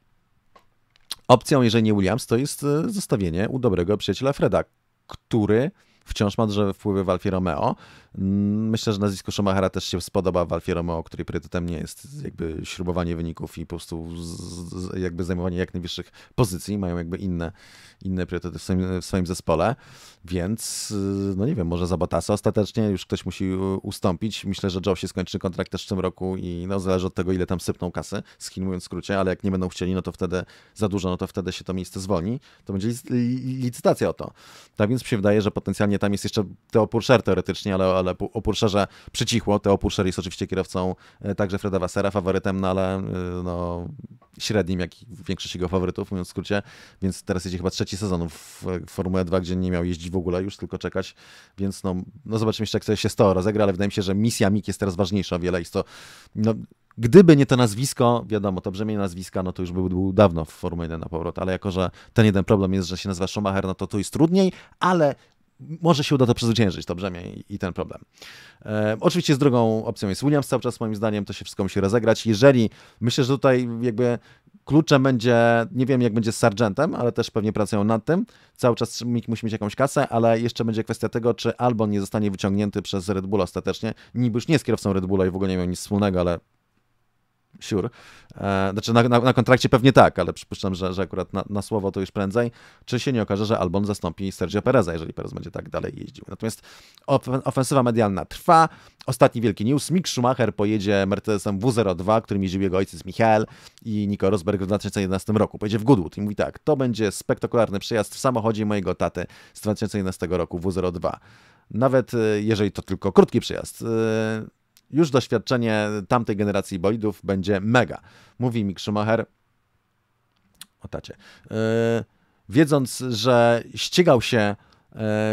opcją, jeżeli nie Williams, to jest y, zostawienie u dobrego przyjaciela Freda, który wciąż ma duże wpływy w Alfie Romeo, Mm, myślę, że nazwisko Schumachera też się spodoba w Alfie Romeo, której priorytetem nie jest jakby śrubowanie wyników i po prostu z, z, jakby zajmowanie jak najwyższych pozycji, mają jakby inne, inne priorytety w swoim, w swoim zespole, więc y, no nie wiem, może za Batasa ostatecznie już ktoś musi y, ustąpić. Myślę, że Joe się skończy kontrakt też w tym roku i no zależy od tego, ile tam sypną kasy, z Chin mówiąc w skrócie, ale jak nie będą chcieli, no to wtedy za dużo, no to wtedy się to miejsce zwolni, to będzie licytacja o to. Tak więc mi się wydaje, że potencjalnie tam jest jeszcze Teopur Scher teoretycznie, ale, ale ale opór szerze przycichło. Te opór jest oczywiście kierowcą e, także Freda Wassera, faworytem, no ale e, no, średnim, jak i większość jego faworytów, mówiąc w skrócie. Więc teraz jedzie chyba trzeci sezon w Formule 2, gdzie nie miał jeździć w ogóle, już tylko czekać. Więc no, no zobaczymy jeszcze, jak to się z to rozegra, ale wydaje mi się, że misja MIG jest teraz ważniejsza o wiele i to, no, Gdyby nie to nazwisko, wiadomo, to brzemię nazwiska, no to już był, był dawno w Formule 1 na powrót, ale jako, że ten jeden problem jest, że się nazywa Schumacher, no to tu jest trudniej, ale może się uda to przezwyciężyć, to brzemię i, i ten problem. E, oczywiście z drugą opcją jest Williams cały czas, moim zdaniem, to się wszystko musi rozegrać. Jeżeli, myślę, że tutaj jakby kluczem będzie, nie wiem jak będzie z Sargentem, ale też pewnie pracują nad tym. Cały czas Mick musi mieć jakąś kasę, ale jeszcze będzie kwestia tego, czy Albon nie zostanie wyciągnięty przez Red Bull ostatecznie. Niby już nie jest kierowcą Red Bulla i w ogóle nie miał nic wspólnego, ale siur. E, znaczy na, na, na, kontrakcie pewnie tak, ale przypuszczam, że, że akurat na, na, słowo to już prędzej. Czy się nie okaże, że Albon zastąpi Sergio Pereza, jeżeli Perez będzie tak dalej jeździł. Natomiast ofensywa medialna trwa. Ostatni wielki news. Mick Schumacher pojedzie Mercedesem W02, którym jeździł jego ojciec Michael i Nico Rosberg w 2011 roku. Pojedzie w Goodwood i mówi tak, to będzie spektakularny przejazd w samochodzie mojego taty z 2011 roku W02. Nawet e, jeżeli to tylko krótki przejazd. E, już doświadczenie tamtej generacji bolidów będzie mega. Mówi Mick Schumacher o tacie. Yy, wiedząc, że ścigał się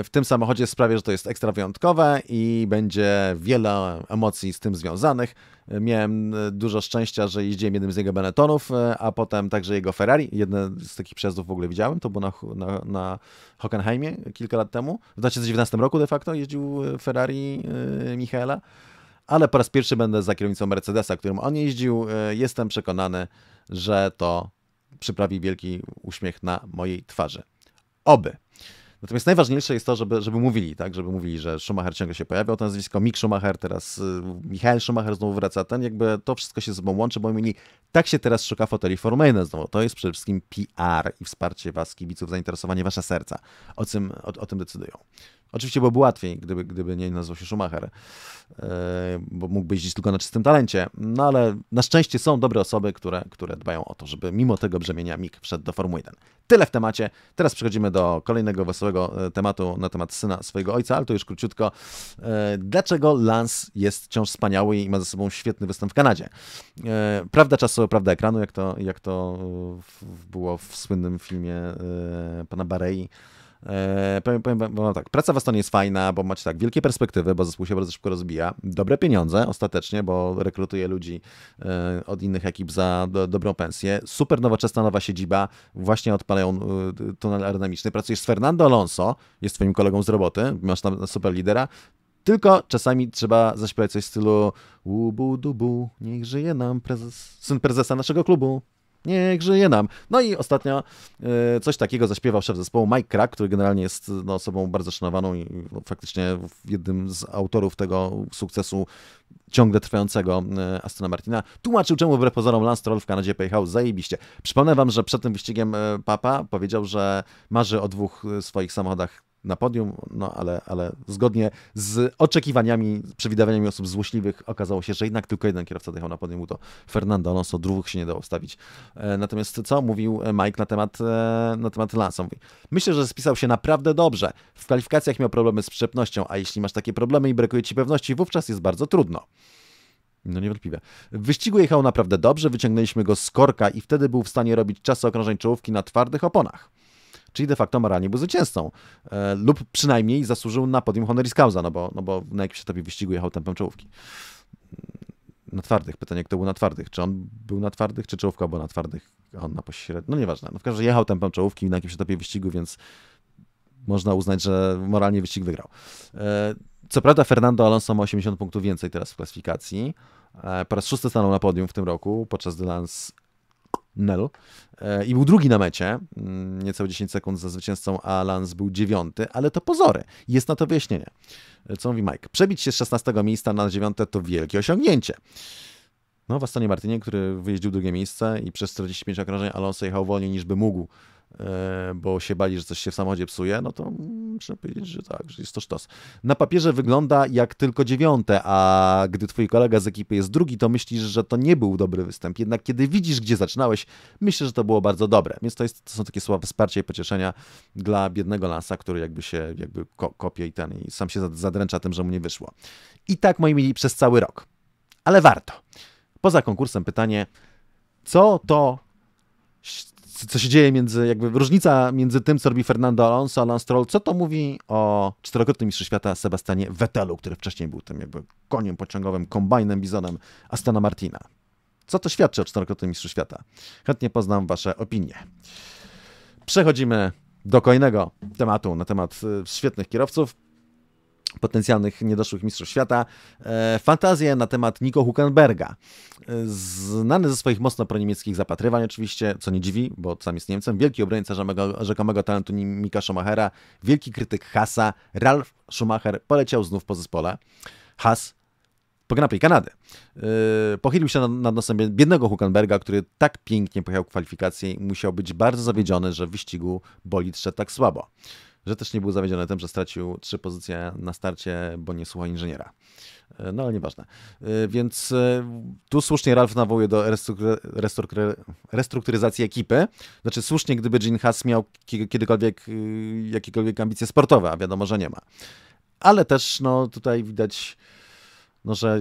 y, w tym samochodzie sprawia, że to jest ekstra wyjątkowe i będzie wiele emocji z tym związanych. Miałem y, dużo szczęścia, że jeździłem jednym z jego Benettonów, y, a potem także jego Ferrari. Jedne z takich przejazdów w ogóle widziałem, to było na, na, na Hockenheimie kilka lat temu. W 2019 roku de facto jeździł Ferrari Michaela ale po raz pierwszy będę za kierownicą Mercedesa, którym on jeździł. E, jestem przekonany, że to przyprawi wielki uśmiech na mojej twarzy. Oby. Natomiast najważniejsze jest to, żeby, żeby mówili, tak? Żeby mówili, że Schumacher ciągle się pojawiał, to nazwisko Mick Schumacher, teraz y, Michael Schumacher znowu wraca, ten jakby to wszystko się ze sobą łączy, bo mieli tak się teraz szuka foteli Formuły znowu. To jest przede wszystkim PR i wsparcie was, kibiców, zainteresowanie wasze serca. O tym, o, o tym decydują. Oczywiście byłoby łatwiej, gdyby, gdyby nie nazywał się Schumacher, e, bo mógłby jeździć tylko na czystym talencie. No ale na szczęście są dobre osoby, które, które dbają o to, żeby mimo tego brzemienia Mick wszedł do Formuły 1. Tyle w temacie. Teraz przechodzimy do kolejnego wesołego e, tematu na temat syna swojego ojca, ale to już króciutko. E, dlaczego Lance jest wciąż wspaniały i ma za sobą świetny występ w Kanadzie? Prawda czasu, prawda ekranu, jak to, jak to było w słynnym filmie pana Barei. E, powiem, powiem, powiem, tak, praca w Astonie jest fajna, bo macie tak, wielkie perspektywy, bo zespół się bardzo szybko rozbija, dobre pieniądze ostatecznie, bo rekrutuje ludzi e, od innych ekip za do, dobrą pensję, super nowoczesna nowa siedziba, właśnie odpalają e, tunel aerodynamiczny, pracujesz z Fernando Alonso, jest twoim kolegą z roboty, masz tam super lidera, tylko czasami trzeba zaśpiewać coś w stylu Ubu dubu, niech żyje nam prezes, syn prezesa naszego klubu. Niech żyje nam. No i ostatnio e, coś takiego zaśpiewał szef zespołu Mike Crack, który generalnie jest no, osobą bardzo szanowaną i no, faktycznie jednym z autorów tego sukcesu ciągle trwającego e, Astona Martina, tłumaczył czemu wbrew pozorom Lance Troll w Kanadzie pojechał zajebiście. Przypomnę wam, że przed tym wyścigiem e, Papa powiedział, że marzy o dwóch swoich samochodach na podium, no ale, ale zgodnie z oczekiwaniami, przewidywaniami osób złośliwych okazało się, że jednak tylko jeden kierowca dojechał na podium, był to Fernando Alonso, drugich się nie dało stawić. E, natomiast co mówił Mike na temat, e, na temat Lansa? Mówi, myślę, że spisał się naprawdę dobrze. W kwalifikacjach miał problemy z przepnością, a jeśli masz takie problemy i brakuje ci pewności, wówczas jest bardzo trudno. No niewątpliwie. W wyścigu jechał naprawdę dobrze, wyciągnęliśmy go z korka i wtedy był w stanie robić czasy okrążeń czołówki na twardych oponach czyli de facto moralnie był zwycięzcą. E, lub przynajmniej zasłużył na podium honoris causa, no bo, no bo na jakimś etapie wyścigu jechał tempem czołówki. Na twardych, pytanie, kto był na twardych. Czy on był na twardych, czy czołówka była na twardych, a on na pośrednich. No nieważne. No w każdym razie jechał tempem czołówki na jakimś etapie wyścigu, więc można uznać, że moralnie wyścig wygrał. E, co prawda Fernando Alonso ma 80 punktów więcej teraz w klasyfikacji. E, po raz szósty stanął na podium w tym roku, podczas gdy Lance Nel e, I był drugi na mecie, mm, niecałe 10 sekund za zwycięzcą, a Lance był dziewiąty, ale to pozory. Jest na to wyjaśnienie. E, co mówi Mike? Przebić się z 16 miejsca na 9 to wielkie osiągnięcie. No, w Astonie Martynie, który wyjeździł drugie miejsce i przez 45 okrążeń Alonso jechał wolniej niż by mógł E, bo się bali, że coś się w samochodzie psuje, no to trzeba powiedzieć, że tak, że jest to sztos. Na papierze wygląda jak tylko dziewiąte, a gdy twój kolega z ekipy jest drugi, to myślisz, że to nie był dobry występ. Jednak kiedy widzisz, gdzie zaczynałeś, myślę, że to było bardzo dobre. Więc to, jest, to są takie słowa wsparcia i pocieszenia dla biednego Lansa, który jakby się jakby ko kopie i ten, i sam się zadręcza tym, że mu nie wyszło. I tak moi mieli przez cały rok. Ale warto. Poza konkursem pytanie, co to co się dzieje między, jakby różnica między tym, co robi Fernando Alonso, a Lance Stroll, co to mówi o czterokrotnym mistrzu świata Sebastianie Vettelu, który wcześniej był tym jakby koniem pociągowym, kombajnem, bizonem Astana Martina. Co to świadczy o czterokrotnym mistrzu świata? Chętnie poznam wasze opinie. Przechodzimy do kolejnego tematu na temat y, świetnych kierowców potencjalnych niedoszłych mistrzów świata, e, fantazję na temat Nico Huckenberga. E, znany ze swoich mocno proniemieckich zapatrywań oczywiście, co nie dziwi, bo sam jest Niemcem, wielki obrońca rzekomego, rzekomego talentu Mika Schumachera, wielki krytyk Hasa, Ralf Schumacher poleciał znów po zespole. Has po Grand Prix Kanady. E, pochylił się nad, nad nosem biednego Huckenberga, który tak pięknie pojechał kwalifikacje i musiał być bardzo zawiedziony, że w wyścigu bolid szedł tak słabo że też nie był zawiedziony tym, że stracił trzy pozycje na starcie, bo nie słucha inżyniera. E, no ale nieważne. E, więc e, tu słusznie Ralf nawołuje do restrukturyzacji ekipy. Znaczy słusznie, gdyby Jean Haas miał kiedykolwiek y, jakiekolwiek ambicje sportowe, a wiadomo, że nie ma. Ale też no, tutaj widać no, że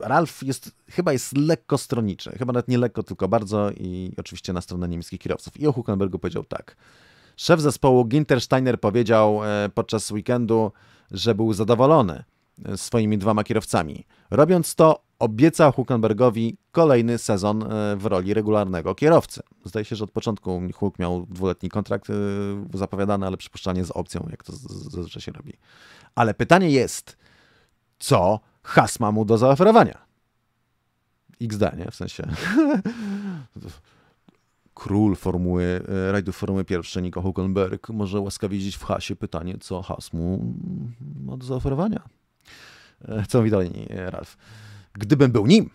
Ralf jest, chyba jest lekko stronniczy, chyba nawet nie lekko, tylko bardzo i oczywiście na stronę niemieckich kierowców. I o Huckenbergu powiedział tak. Szef zespołu Ginter Steiner powiedział e, podczas weekendu, że był zadowolony e, swoimi dwoma kierowcami. Robiąc to, obiecał Huckenbergowi kolejny sezon e, w roli regularnego kierowcy. Zdaje się, że od początku Huck miał dwuletni kontrakt zapowiadany, ale przypuszczalnie z opcją, jak to zazwyczaj się robi. Ale pytanie jest, co Has ma mu do zaoferowania? XD, nie? W sensie... król formuły, e, rajdów Formuły pierwszej Nico Hulkenberg może łaskawie jeździć w hasie. Pytanie, co has mu ma do zaoferowania? E, co mówi dalej e, Ralf? Gdybym był nim,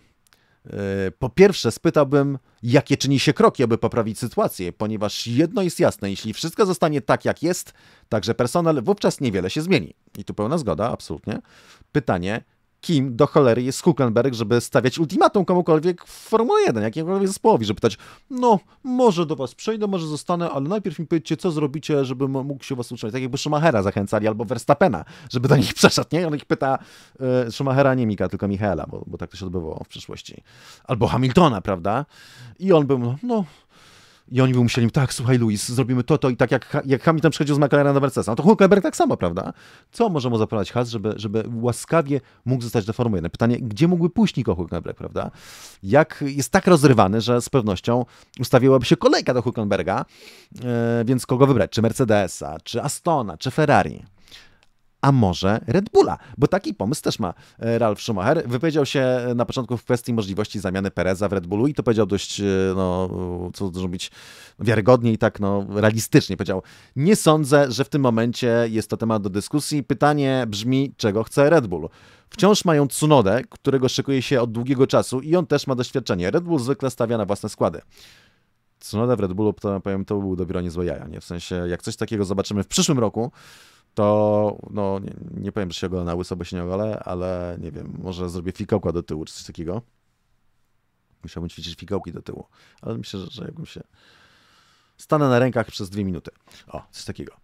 po pierwsze spytałbym, jakie czyni się kroki, aby poprawić sytuację, ponieważ jedno jest jasne, jeśli wszystko zostanie tak, jak jest, także personel, wówczas niewiele się zmieni. I tu pełna zgoda, absolutnie. Pytanie, kim do cholery jest Huckenberg, żeby stawiać ultimatum komukolwiek w Formule 1, jakiemukolwiek zespołowi, żeby pytać, no, może do was przejdę, może zostanę, ale najpierw mi powiedzcie, co zrobicie, żebym mógł się was utrzymać. Tak jakby Schumachera zachęcali, albo Verstappena, żeby do nich przeszedł, nie? On ich pyta e, Schumachera, nie Mika, tylko Michaela, bo, bo tak to się odbywało w przyszłości. Albo Hamiltona, prawda? I on bym, no, i oni by musieli, tak, słuchaj Luis, zrobimy to, to i tak jak, jak Hamilton przychodził z McLarena na Mercedesa, no to Hulkenberg tak samo, prawda? Co może mu zaprowadzić Haas, żeby, żeby łaskawie mógł zostać do Formuły 1? Pytanie, gdzie mógłby pójść Nico Hulkenberg, prawda? Jak jest tak rozrywany, że z pewnością ustawiłaby się kolejka do Hulkenberga, e, więc kogo wybrać? Czy Mercedesa, czy Astona, czy Ferrari? a może Red Bulla, bo taki pomysł też ma e, Ralf Schumacher. Wypowiedział się e, na początku w kwestii możliwości zamiany Pereza w Red Bullu i to powiedział dość, e, no, co zrobić, wiarygodnie i tak, no, realistycznie. Powiedział, nie sądzę, że w tym momencie jest to temat do dyskusji. Pytanie brzmi, czego chce Red Bull? Wciąż mają Tsunodę, którego szykuje się od długiego czasu i on też ma doświadczenie. Red Bull zwykle stawia na własne składy. Tsunoda w Red Bullu, to powiem, to był dopiero niezłe jaja, nie? W sensie, jak coś takiego zobaczymy w przyszłym roku, to no, nie, nie powiem, że się ogolę na łyso, bo się nie ogolę, ale nie wiem, może zrobię fikołka do tyłu czy coś takiego. Musiałbym ćwiczyć fikołki do tyłu, ale myślę, że, że jakbym się... Stanę na rękach przez dwie minuty. O, coś takiego.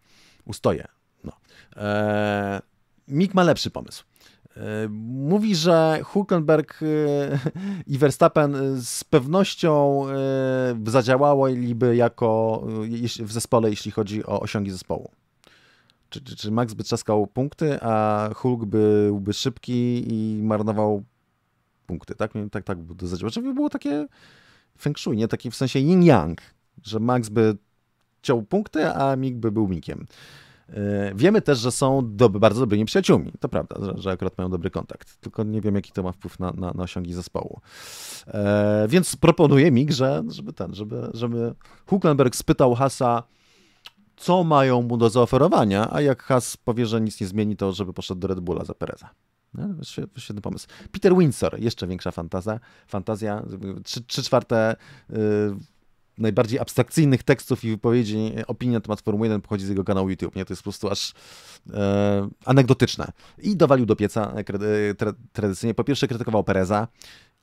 Ustoję. No. Eee, Mik ma lepszy pomysł. E, mówi, że Huckenberg e, i Verstappen e, z pewnością zadziałałyby jako w zespole, jeśli chodzi o osiągi zespołu czy, czy, czy Max by trzaskał punkty, a Hulk byłby szybki i marnował punkty, tak? Tak, tak by to zadziałało. Znaczy, było takie feng shui, nie? Taki w sensie yin-yang, że Max by ciął punkty, a Mick by był Mikiem. E, wiemy też, że są do, bardzo dobrymi przyjaciółmi. To prawda, że, że, akurat mają dobry kontakt. Tylko nie wiem, jaki to ma wpływ na, na, na osiągi zespołu. E, więc proponuję Mick, że, żeby ten, żeby, żeby Hucklenberg spytał Hasa, co mają mu do zaoferowania, a jak Has powie, że nic nie zmieni, to żeby poszedł do Red Bulla za Pereza. No, świetny pomysł. Peter Windsor, jeszcze większa fantazja. fantazja trzy, trzy czwarte yy, najbardziej abstrakcyjnych tekstów i wypowiedzi, opinii na temat Formuły 1 pochodzi z jego kanału YouTube. Nie? To jest po prostu aż y, anegdotyczne. I dowalił do pieca y, tradycyjnie. Po pierwsze krytykował Pereza,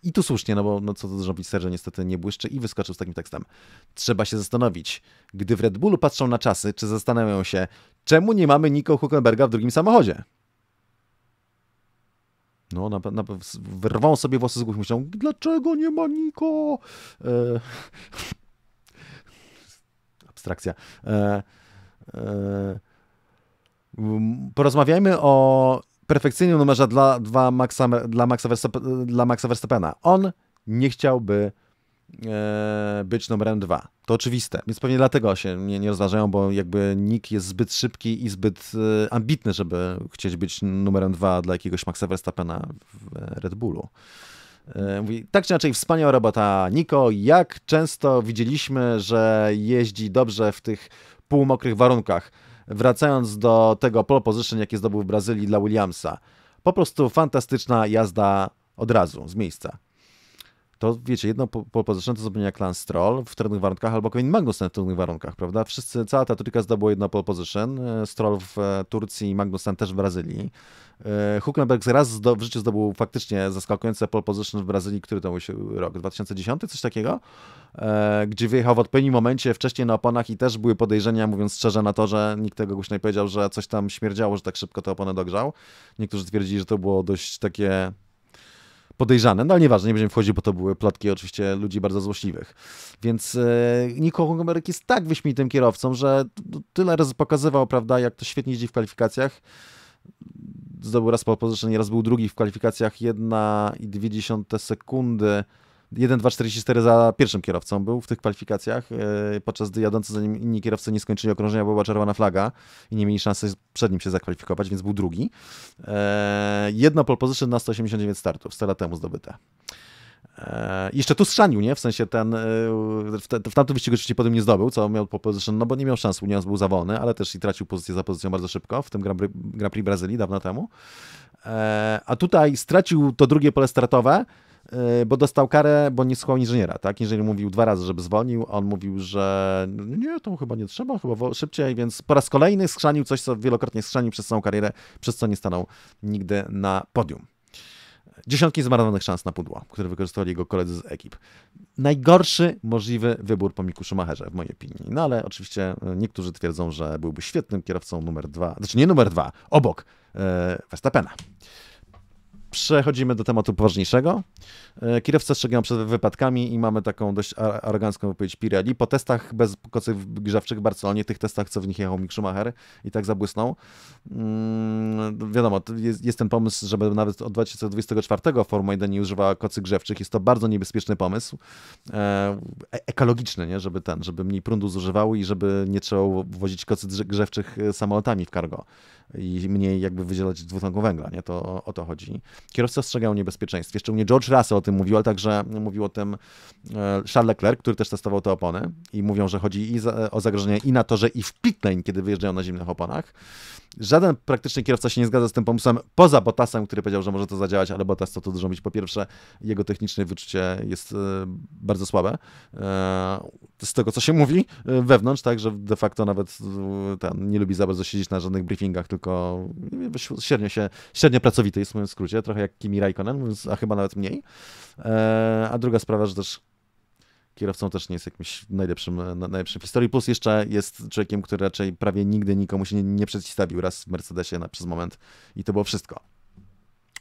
i tu słusznie, no bo no co to zrobić, Serge niestety nie błyszczy i wyskoczył z takim tekstem. Trzeba się zastanowić, gdy w Red Bullu patrzą na czasy, czy zastanawiają się, czemu nie mamy Nico Huckenberga w drugim samochodzie? No, na, na, wyrwą sobie włosy z głowy, myślą, dlaczego nie ma Niko? E... Abstrakcja. E... E... Porozmawiajmy o perfekcyjnym numerze dla, dla, Maxa, dla, Maxa, Verstappen, dla Maxa Verstappena. On nie chciałby e, być numerem dwa. To oczywiste, więc pewnie dlatego się nie, nie rozważają, bo jakby Nick jest zbyt szybki i zbyt e, ambitny, żeby chcieć być numerem dwa dla jakiegoś Maxa Verstappena w e, Red Bullu. E, mówi, tak czy inaczej, wspaniała robota Niko. Jak często widzieliśmy, że jeździ dobrze w tych półmokrych warunkach wracając do tego pole position, jakie zdobył w Brazylii dla Williamsa. Po prostu fantastyczna jazda od razu, z miejsca to wiecie, jedno po, to position to zrobienia Stroll w trudnych warunkach albo Kevin Magnussen w trudnych warunkach, prawda? Wszyscy, cała ta trójka zdobyła jedno pole position, e, Stroll w e, Turcji i Magnussen też w Brazylii. E, Huckenberg raz w życiu zdobył faktycznie zaskakujące pole position w Brazylii, który to był rok 2010, coś takiego, gdzie wyjechał w odpowiednim momencie, wcześniej na oponach i też były podejrzenia, mówiąc szczerze, na to, że nikt tego głośno nie powiedział, że coś tam śmierdziało, że tak szybko te opony dogrzał. Niektórzy twierdzili, że to było dość takie podejrzane, no ale nieważne, nie będziemy wchodzić, bo to były plotki oczywiście ludzi bardzo złośliwych. Więc e, Nico Hulkenberg jest tak wyśmienitym kierowcą, że tyle razy pokazywał, prawda, jak to świetnie jeździ w kwalifikacjach, zdobył raz po position, raz był drugi w kwalifikacjach, 1,2 sekundy 1.2.44 za pierwszym kierowcą był w tych kwalifikacjach, e, podczas gdy jadący za nim inni kierowcy nie skończyli okrążenia, bo była czerwona flaga i nie mieli szansy przed nim się zakwalifikować, więc był drugi. E, jedno pole position na 189 startów, 100 lat temu zdobyte. E, jeszcze tu strzanił, nie? W sensie ten, w, te, w tamtym wyścigu oczywiście potem nie zdobył, co miał po position, no bo nie miał szans, Unions był za ale też i tracił pozycję za pozycją bardzo szybko w tym Grand Prix, Grand Prix Brazylii dawno temu. A tutaj stracił to drugie pole startowe, Y, bo dostał karę, bo nie słuchał inżyniera, tak? Inżynier mówił dwa razy, żeby zwolnił, on mówił, że nie, to chyba nie trzeba, chyba szybciej, więc po raz kolejny skrzanił coś, co wielokrotnie skrzanił przez całą karierę, przez co nie stanął nigdy na podium. Dziesiątki zmarnowanych szans na pudło, które wykorzystali jego koledzy z ekip. Najgorszy możliwy wybór po Miku Schumacherze, w mojej opinii. No ale oczywiście y, niektórzy twierdzą, że byłby świetnym kierowcą numer dwa, znaczy nie numer dwa, obok e, Verstappena. Przechodzimy do tematu poważniejszego. E, Kierowcy strzegają przed wypadkami i mamy taką dość arogancką wypowiedź Pirelli. Po testach bez kocy grzewczych w Barcelonie, tych testach, co w nich jechał Mick Schumacher i tak zabłysnął. Mm, wiadomo, jest, jest, ten pomysł, żeby nawet od 2024 Formuła 1 nie używała kocy grzewczych. Jest to bardzo niebezpieczny pomysł. E, e, ekologiczny, nie? Żeby ten, żeby mniej prądu zużywały i żeby nie trzeba wozić kocy grzewczych e, samolotami w cargo i mniej jakby wydzielać dwutlenku węgla, nie? To o, o to chodzi kierowcy ostrzegają o niebezpieczeństwie. Szczególnie George Russell o tym mówił, ale także mówił o tym e, Charles Leclerc, który też testował te opony i mówią, że chodzi i za, o zagrożenie i na torze, i w pit lane, kiedy wyjeżdżają na zimnych oponach. Żaden praktycznie kierowca się nie zgadza z tym pomysłem, poza Botasem, który powiedział, że może to zadziałać, ale Botas co tu dużo mieć. Po pierwsze, jego techniczne wyczucie jest e, bardzo słabe. E, z tego, co się mówi wewnątrz, tak, że de facto nawet ten, nie lubi za bardzo siedzieć na żadnych briefingach, tylko średnio, się, średnio pracowity jest, w w skrócie, trochę jak Kimi Raikkonen, a chyba nawet mniej. E, a druga sprawa, że też kierowcą też nie jest jakimś najlepszym, e, najlepszym w historii. Plus jeszcze jest człowiekiem, który raczej prawie nigdy nikomu się nie, nie przeciwstawił raz w Mercedesie na, przez moment i to było wszystko.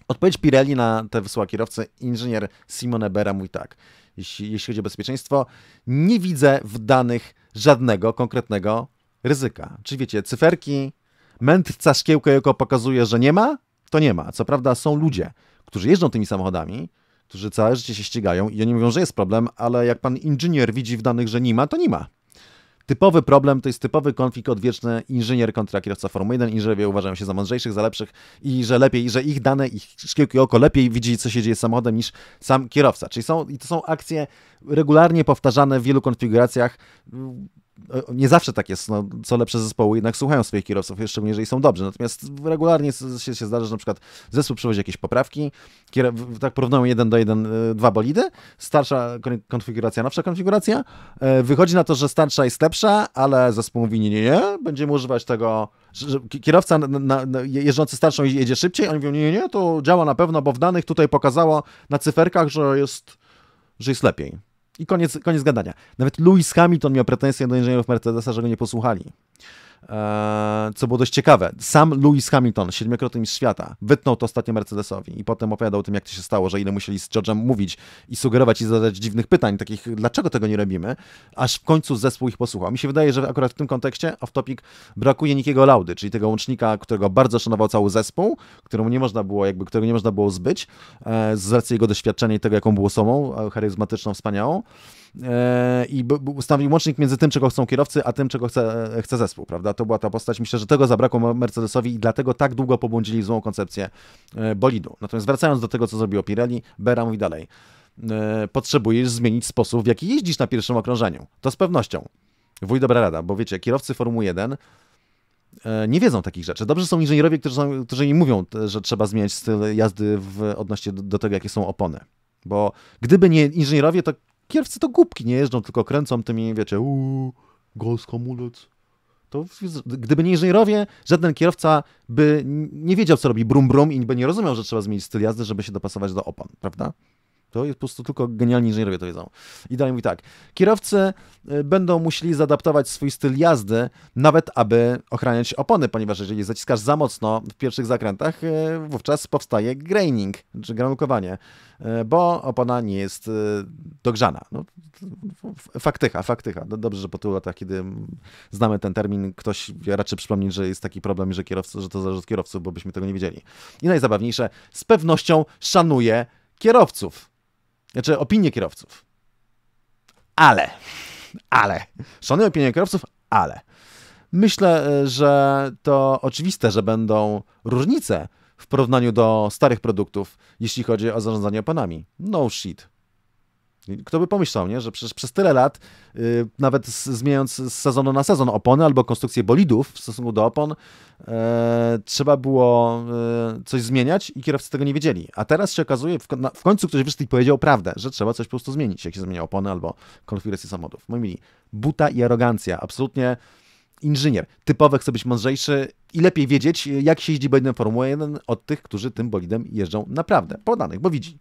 Odpowiedź Pirelli na te wysłała kierowcy, inżynier Simone Bera mówi tak, jeśli, jeśli chodzi o bezpieczeństwo, nie widzę w danych żadnego konkretnego ryzyka. Czy wiecie, cyferki, mędrca szkiełka jako pokazuje, że nie ma, to nie ma. Co prawda są ludzie, którzy jeżdżą tymi samochodami, którzy całe życie się ścigają i oni mówią, że jest problem, ale jak pan inżynier widzi w danych, że nie ma, to nie ma. Typowy problem to jest typowy konflikt odwieczny inżynier kontra kierowca Formuły 1. Inżynierowie uważają się za mądrzejszych, za lepszych i że lepiej, że ich dane, ich szkiełki oko lepiej widzi, co się dzieje z samochodem niż sam kierowca. Czyli są, i to są akcje regularnie powtarzane w wielu konfiguracjach. Nie zawsze tak jest, no, co lepsze zespoły jednak słuchają swoich kierowców, szczególnie jeżeli są dobrzy. Natomiast regularnie się, się zdarza, że na przykład zespół przywozi jakieś poprawki, tak porównują jeden do jeden e, dwa bolidy, starsza konfiguracja, nowsza konfiguracja. E, wychodzi na to, że starsza jest lepsza, ale zespół mówi nie, nie, nie, będziemy używać tego kierowca na, na, na, jeżdżący starszą jedzie szybciej, oni mówią, nie, nie, nie, to działa na pewno, bo w danych tutaj pokazało na cyferkach, że jest, że jest lepiej. I koniec, koniec gadania. Nawet Lewis Hamilton miał pretensje do inżynierów Mercedesa, że go nie posłuchali. E, co było dość ciekawe. Sam Lewis Hamilton, siedmiokrotny mistrz świata, wytnął to ostatnio Mercedesowi i potem opowiadał o tym, jak to się stało, że ile musieli z George'em mówić i sugerować i zadać dziwnych pytań, takich, dlaczego tego nie robimy, aż w końcu zespół ich posłuchał. Mi się wydaje, że akurat w tym kontekście, off-topic, brakuje Nikiego Laudy, czyli tego łącznika, którego bardzo szanował cały zespół, któremu nie można było, jakby, którego nie można było zbyć, e, z racji jego doświadczenia i tego, jaką był osobą charyzmatyczną, wspaniałą. E, i ustawił łącznik między tym, czego chcą kierowcy, a tym, czego chce, e, chce zespół, prawda? To była ta postać. Myślę, że tego zabrakło Mercedesowi i dlatego tak długo pobłądzili złą koncepcję e, bolidu. Natomiast wracając do tego, co zrobiło Pirelli, Bera mówi dalej. Potrzebujesz zmienić sposób, w jaki jeździsz na pierwszym okrążeniu. To z pewnością. Wuj dobra rada, bo wiecie, kierowcy Formuły 1 nie wiedzą takich rzeczy. Dobrze są inżynierowie, którzy, są, którzy im mówią, że trzeba zmieniać styl jazdy w odnośnie do tego, jakie są opony. Bo gdyby nie inżynierowie, to kierowcy to głupki nie jeżdżą, tylko kręcą tymi, wiecie, uuu, gaz, hamulec. To gdyby nie inżynierowie, żaden kierowca by nie wiedział, co robi brum brum i by nie rozumiał, że trzeba zmienić styl jazdy, żeby się dopasować do opon, prawda? To jest po prostu tylko genialni inżynierowie to wiedzą. I dalej mówi tak, kierowcy y, będą musieli zadaptować swój styl jazdy, nawet aby ochraniać opony, ponieważ jeżeli zaciskasz za mocno w pierwszych zakrętach, y, wówczas powstaje graining, czy znaczy granulkowanie, y, bo opona nie jest dogrzana. No, faktycha, faktycha. No, dobrze, że po tylu latach, kiedy znamy ten termin, ktoś raczy przypomnieć, że jest taki problem, że, kierowcy, że to zależy od kierowców, bo byśmy tego nie wiedzieli. I najzabawniejsze, z pewnością szanuje kierowców. Znaczy opinie kierowców. Ale, ale, szanuję opinię kierowców, ale myślę, e, że to oczywiste, że będą różnice w porównaniu do starych produktów, jeśli chodzi o zarządzanie oponami. No shit. Kto by pomyślał, nie? że przecież przez tyle lat, yy, nawet z, zmieniając z sezonu na sezon opony albo konstrukcję bolidów w stosunku do opon, yy, trzeba było yy, coś zmieniać i kierowcy tego nie wiedzieli. A teraz się okazuje, w, na, w końcu ktoś wyszedł i powiedział prawdę, że trzeba coś po prostu zmienić, jak się zmienia opony albo konfigurację samochodów. Moi mili, buta i arogancja, absolutnie inżynier. Typowy chce być mądrzejszy i lepiej wiedzieć, jak się jeździ bolidem Formuły 1 od tych, którzy tym bolidem jeżdżą naprawdę, po danych, bo widzi.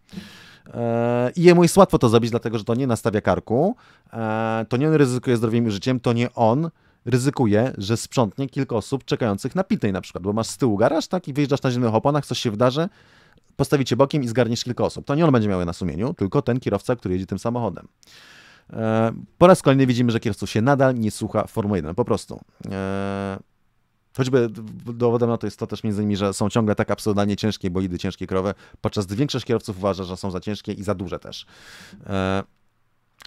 E, I jemu jest łatwo to zrobić, dlatego że to nie nastawia karku, e, to nie on ryzykuje zdrowiem i życiem, to nie on ryzykuje, że sprzątnie kilka osób czekających na pitnej na przykład, bo masz z tyłu garaż, tak, i wyjeżdżasz na zimnych oponach, coś się wydarzy, postawicie bokiem i zgarniesz kilka osób. To nie on będzie miał na sumieniu, tylko ten kierowca, który jedzie tym samochodem. E, po raz kolejny widzimy, że kierowców się nadal nie słucha Formuły 1, po prostu. Choćby dowodem na to jest to też między innymi, że są ciągle tak absurdalnie ciężkie bolidy, ciężkie krowy, podczas gdy większość kierowców uważa, że są za ciężkie i za duże też. E,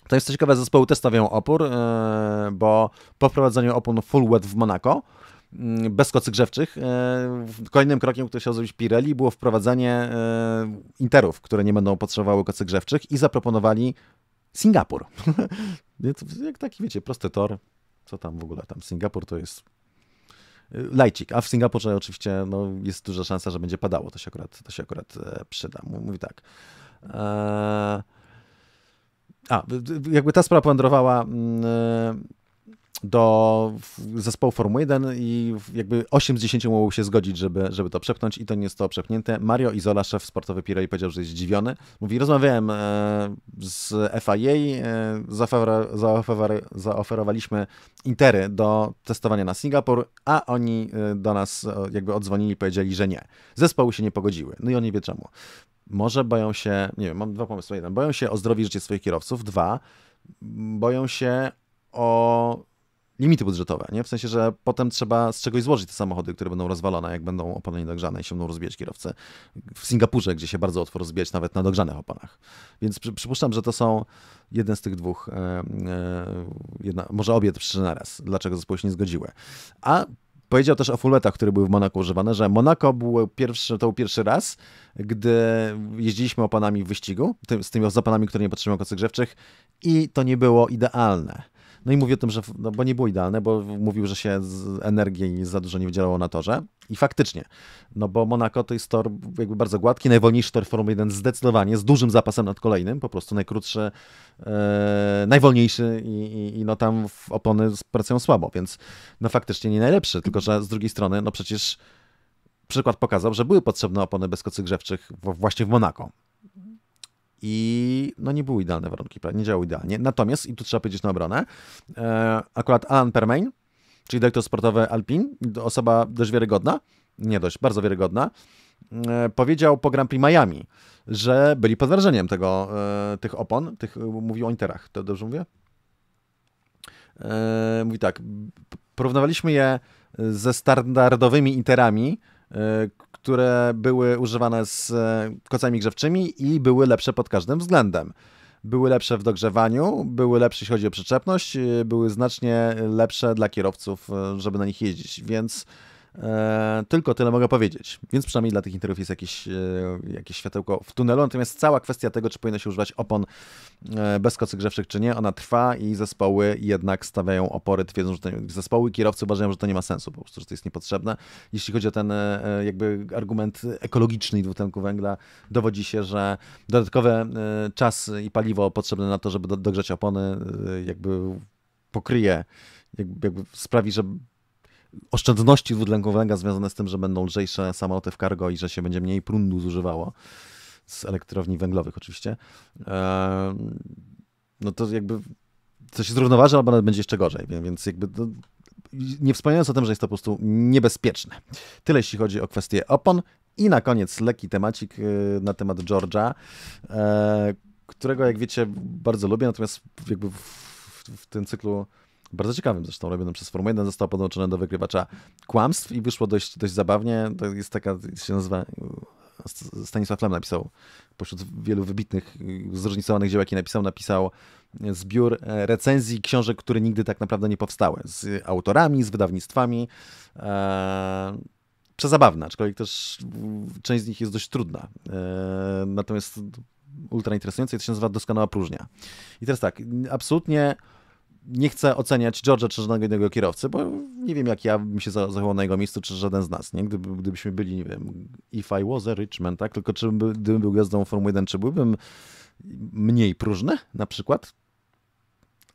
to jest co ciekawe, zespoły też stawiają opór, e, bo po wprowadzeniu opon full wet w Monaco mm, bez kocy grzewczych. E, kolejnym krokiem, który chciał zrobić Pirelli, było wprowadzenie interów, które nie będą potrzebowały kocy grzewczych i zaproponowali Singapur. Więc jak taki, wiecie, prosty tor, co tam w ogóle, tam Singapur to jest lajcik, a w Singapurze oczywiście no, jest duża szansa, że będzie padało, to się akurat, to się akurat e, przyda. Mówi tak. Eee... A, jakby ta sprawa powędrowała mm, e, do zespołu Formuły 1 i jakby 8 z 10 mogło się zgodzić, żeby, żeby to przepchnąć i to nie zostało przepchnięte. Mario Izola, szef sportowy Pirelli, powiedział, że jest zdziwiony. Mówi, rozmawiałem e, z FIA, e, zaoferowaliśmy intery do testowania na Singapur, a oni e, do nas jakby odzwonili i powiedzieli, że nie. Zespoły się nie pogodziły. No i on nie wie czemu. Może boją się, nie wiem, mam dwa pomysły. Jeden, boją się o zdrowie życie swoich kierowców. Dwa, boją się o limity budżetowe, nie? W sensie, że potem trzeba z czegoś złożyć te samochody, które będą rozwalone, jak będą opony niedogrzane i się będą rozbijać kierowcy. W Singapurze, gdzie się bardzo łatwo rozbijać nawet na dogrzanych oponach. Więc przy, przypuszczam, że to są jeden z tych dwóch, e, e, jedna, może obie przyczyny naraz, dlaczego zespoły się nie zgodziły. A Powiedział też o fullwetach, które były w Monako używane, że Monako był pierwszy, to był pierwszy raz, gdy jeździliśmy opanami w wyścigu, z tymi opanami, które nie potrzebują kocy grzewczych i to nie było idealne. No i mówi o tym, że, no bo nie było idealne, bo mówił, że się z energii za dużo nie wydzielało na torze. I faktycznie, no bo Monaco to jest tor jakby bardzo gładki, najwolniejszy tor Formuły 1 zdecydowanie, z dużym zapasem nad kolejnym, po prostu najkrótszy, e, najwolniejszy i, i, i, no tam opony pracują słabo, więc no faktycznie nie najlepszy, tylko że z drugiej strony, no przecież przykład pokazał, że były potrzebne opony bez kocy grzewczych właśnie w Monako i no nie były idealne warunki, nie działały idealnie. Natomiast, i tu trzeba powiedzieć na obronę, e, akurat Alan Permain, czyli dyrektor sportowy Alpin, osoba dość wiarygodna, nie dość, bardzo wiarygodna, e, powiedział po Grand Prix Miami, że byli pod wrażeniem tego, e, tych opon, tych, mówił o Interach, to dobrze mówię? Mówi tak, porównywaliśmy je ze standardowymi Interami, Y, które były używane z e, kocami grzewczymi i były lepsze pod każdym względem. Były lepsze w dogrzewaniu, były lepsze jeśli chodzi o przyczepność, y, były znacznie lepsze dla kierowców, e, żeby na nich jeździć, więc E, tylko tyle mogę powiedzieć. Więc przynajmniej dla tych interów jest jakieś, e, jakieś światełko w tunelu. Natomiast cała kwestia tego, czy powinno się używać opon e, bez kocy grzewczych, czy nie, ona trwa i zespoły jednak stawiają opory, twierdzą, że to, zespoły kierowcy uważają, że to nie ma sensu, po prostu, że to jest niepotrzebne. Jeśli chodzi o ten e, e, jakby argument ekologiczny dwutlenku węgla, dowodzi się, że dodatkowy e, czas i paliwo potrzebne na to, żeby do, dogrzać opony, jakby pokryje, jakby, jakby sprawi, że oszczędności dwutlenku węgla związane z tym, że będą lżejsze samoloty w cargo i że się będzie mniej prądu zużywało z elektrowni węglowych oczywiście, no to jakby coś się zrównoważy, albo nawet będzie jeszcze gorzej, więc jakby to, nie wspominając o tym, że jest to po prostu niebezpieczne. Tyle jeśli chodzi o kwestię opon i na koniec lekki temacik y, na temat Georgia, e, którego jak wiecie bardzo lubię, natomiast jakby w, w, w tym cyklu bardzo ciekawym zresztą robionym przez Formułę 1 zostało podłączone do wykrywacza kłamstw i wyszło dość, dość zabawnie. To jest taka, się nazywa Stanisław Lem napisał, pośród wielu wybitnych, zróżnicowanych dzieł, jakie napisał, napisał zbiór e, recenzji książek, które nigdy tak naprawdę nie powstały, z autorami, z wydawnictwami. Eee, przezabawna, aczkolwiek też część z nich jest dość trudna. Eee, natomiast ultra interesujące to się nazywa Doskonała Próżnia. I teraz tak, absolutnie nie chcę oceniać George'a czy żadnego innego kierowcy, bo nie wiem, jak ja bym się zachował na jego miejscu, czy żaden z nas, nie? Gdyby, gdybyśmy byli, nie wiem, if I was a rich man, tak? Tylko czy by, gdybym był gwiazdą Formuły 1, czy byłbym mniej próżny na przykład?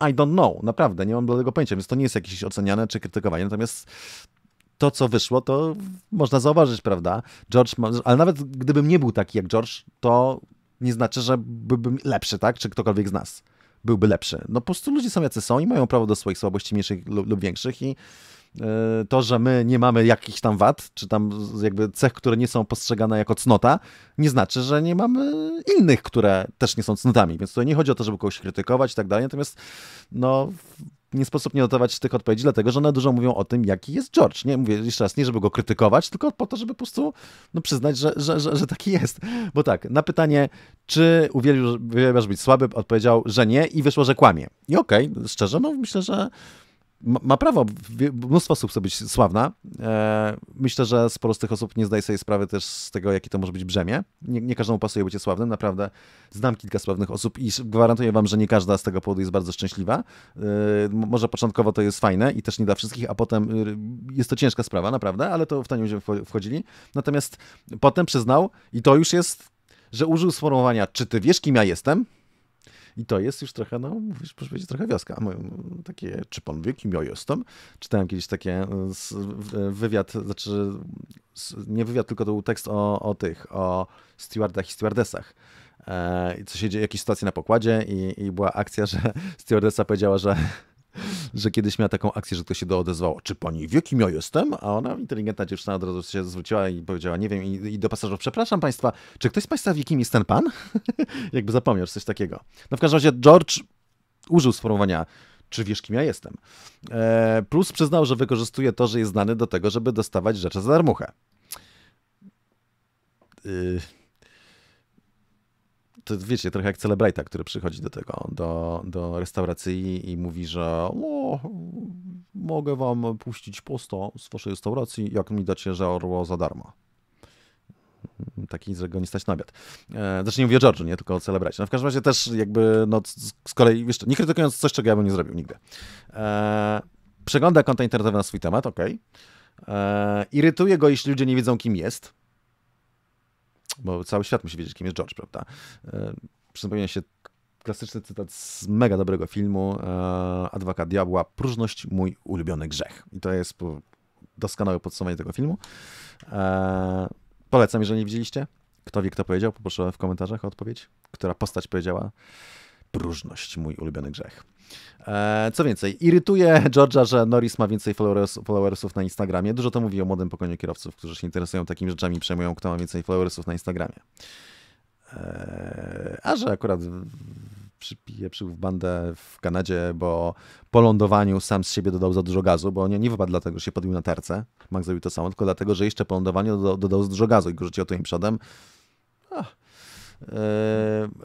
I don't know, naprawdę, nie mam do tego pojęcia, więc to nie jest jakieś oceniane czy krytykowanie, natomiast to, co wyszło, to można zauważyć, prawda? George, ma, ale nawet gdybym nie był taki jak George, to nie znaczy, że byłbym lepszy, tak? Czy ktokolwiek z nas byłby lepszy. No po prostu ludzie są jacy są i mają prawo do swoich słabości mniejszych lub, większych i e, to, że my nie mamy jakichś tam wad, czy tam jakby cech, które nie są postrzegane jako cnota, nie znaczy, że nie mamy innych, które też nie są cnotami. Więc tutaj nie chodzi o to, żeby kogoś krytykować i tak dalej. Natomiast no, nie sposób nie notować tych odpowiedzi, dlatego że one dużo mówią o tym, jaki jest George. Nie mówię jeszcze raz, nie żeby go krytykować, tylko po to, żeby po prostu no, przyznać, że, że, że, że taki jest. Bo tak, na pytanie, czy uwielbiasz być słaby, odpowiedział, że nie i wyszło, że kłamie. I okej, okay, szczerze, no myślę, że ma, ma prawo mnóstwo osób chce być sławna. E, myślę, że sporo z tych osób nie zdaje sobie sprawy też z tego, jakie to może być brzemię. Nie, nie każdemu pasuje bycie sławnym, naprawdę. Znam kilka sławnych osób i gwarantuję wam, że nie każda z tego powodu jest bardzo szczęśliwa. E, może początkowo to jest fajne i też nie dla wszystkich, a potem y, jest to ciężka sprawa, naprawdę, ale to w to nie będziemy wchodzili. Natomiast potem przyznał, i to już jest, że użył sformułowania, czy ty wiesz, kim ja jestem? I to jest już trochę, no, mówisz, proszę powiedzieć, trochę wioska. Takie, czy pan wie, kim ja jestem? Czytałem kiedyś takie e, e, wywiad, znaczy nie wywiad, tylko to był tekst o, o tych, o stewardach i stewardesach e, co się dzieje, jakieś sytuacje na pokładzie i, i była akcja, że stewardessa powiedziała, że że kiedyś miała taką akcję, że ktoś się do odezwał, czy pani wie, kim ja jestem? A ona, inteligentna dziewczyna, od razu się zwróciła i powiedziała, nie wiem, i, i do pasażerów, przepraszam państwa, czy ktoś z państwa wie, kim jest ten pan? Jakby zapomniał, coś takiego. No w każdym razie George użył sformułowania czy wiesz, kim ja jestem. E, plus przyznał, że wykorzystuje to, że jest znany do tego, żeby dostawać rzeczy za darmuchę. Yy to wiecie, trochę jak Celebrata, który przychodzi do tego, do, do restauracji i mówi, że o, mogę wam puścić posto z waszej restauracji, jak mi dacie że orło za darmo taki, że go nie stać na obiad. E, Zresztą znaczy nie mówię o George'u, nie, tylko o Celebracie. No w każdym razie też jakby, no z kolei, jeszcze nie krytykując coś, czego ja bym nie zrobił nigdy. E, przegląda konta internetowe na swój temat, okej. Okay. E, irytuje go, jeśli ludzie nie wiedzą, kim jest bo cały świat musi wiedzieć, kim jest George, prawda? E, przypomina się klasyczny cytat z mega dobrego filmu e, Adwokat Diabła, próżność mój ulubiony grzech. I to jest doskonałe podsumowanie tego filmu. E, polecam, jeżeli nie widzieliście. Kto wie, kto powiedział, poproszę w komentarzach o odpowiedź, która postać powiedziała próżność, mój ulubiony grzech. E, co więcej, irytuje George'a, że Norris ma więcej followersów na Instagramie. Dużo to mówi o młodym pokoleniu kierowców, którzy się interesują takimi rzeczami, przejmują, kto ma więcej followersów na Instagramie. E, a że akurat przypieprzył w bandę w Kanadzie, bo po lądowaniu sam z siebie dodał za dużo gazu, bo nie, nie wypadł dlatego, że się podbił na terce, Max zrobił to samo, tylko dlatego, że jeszcze po lądowaniu dodał, za dużo gazu i go rzucił to im przodem. Ach Yy,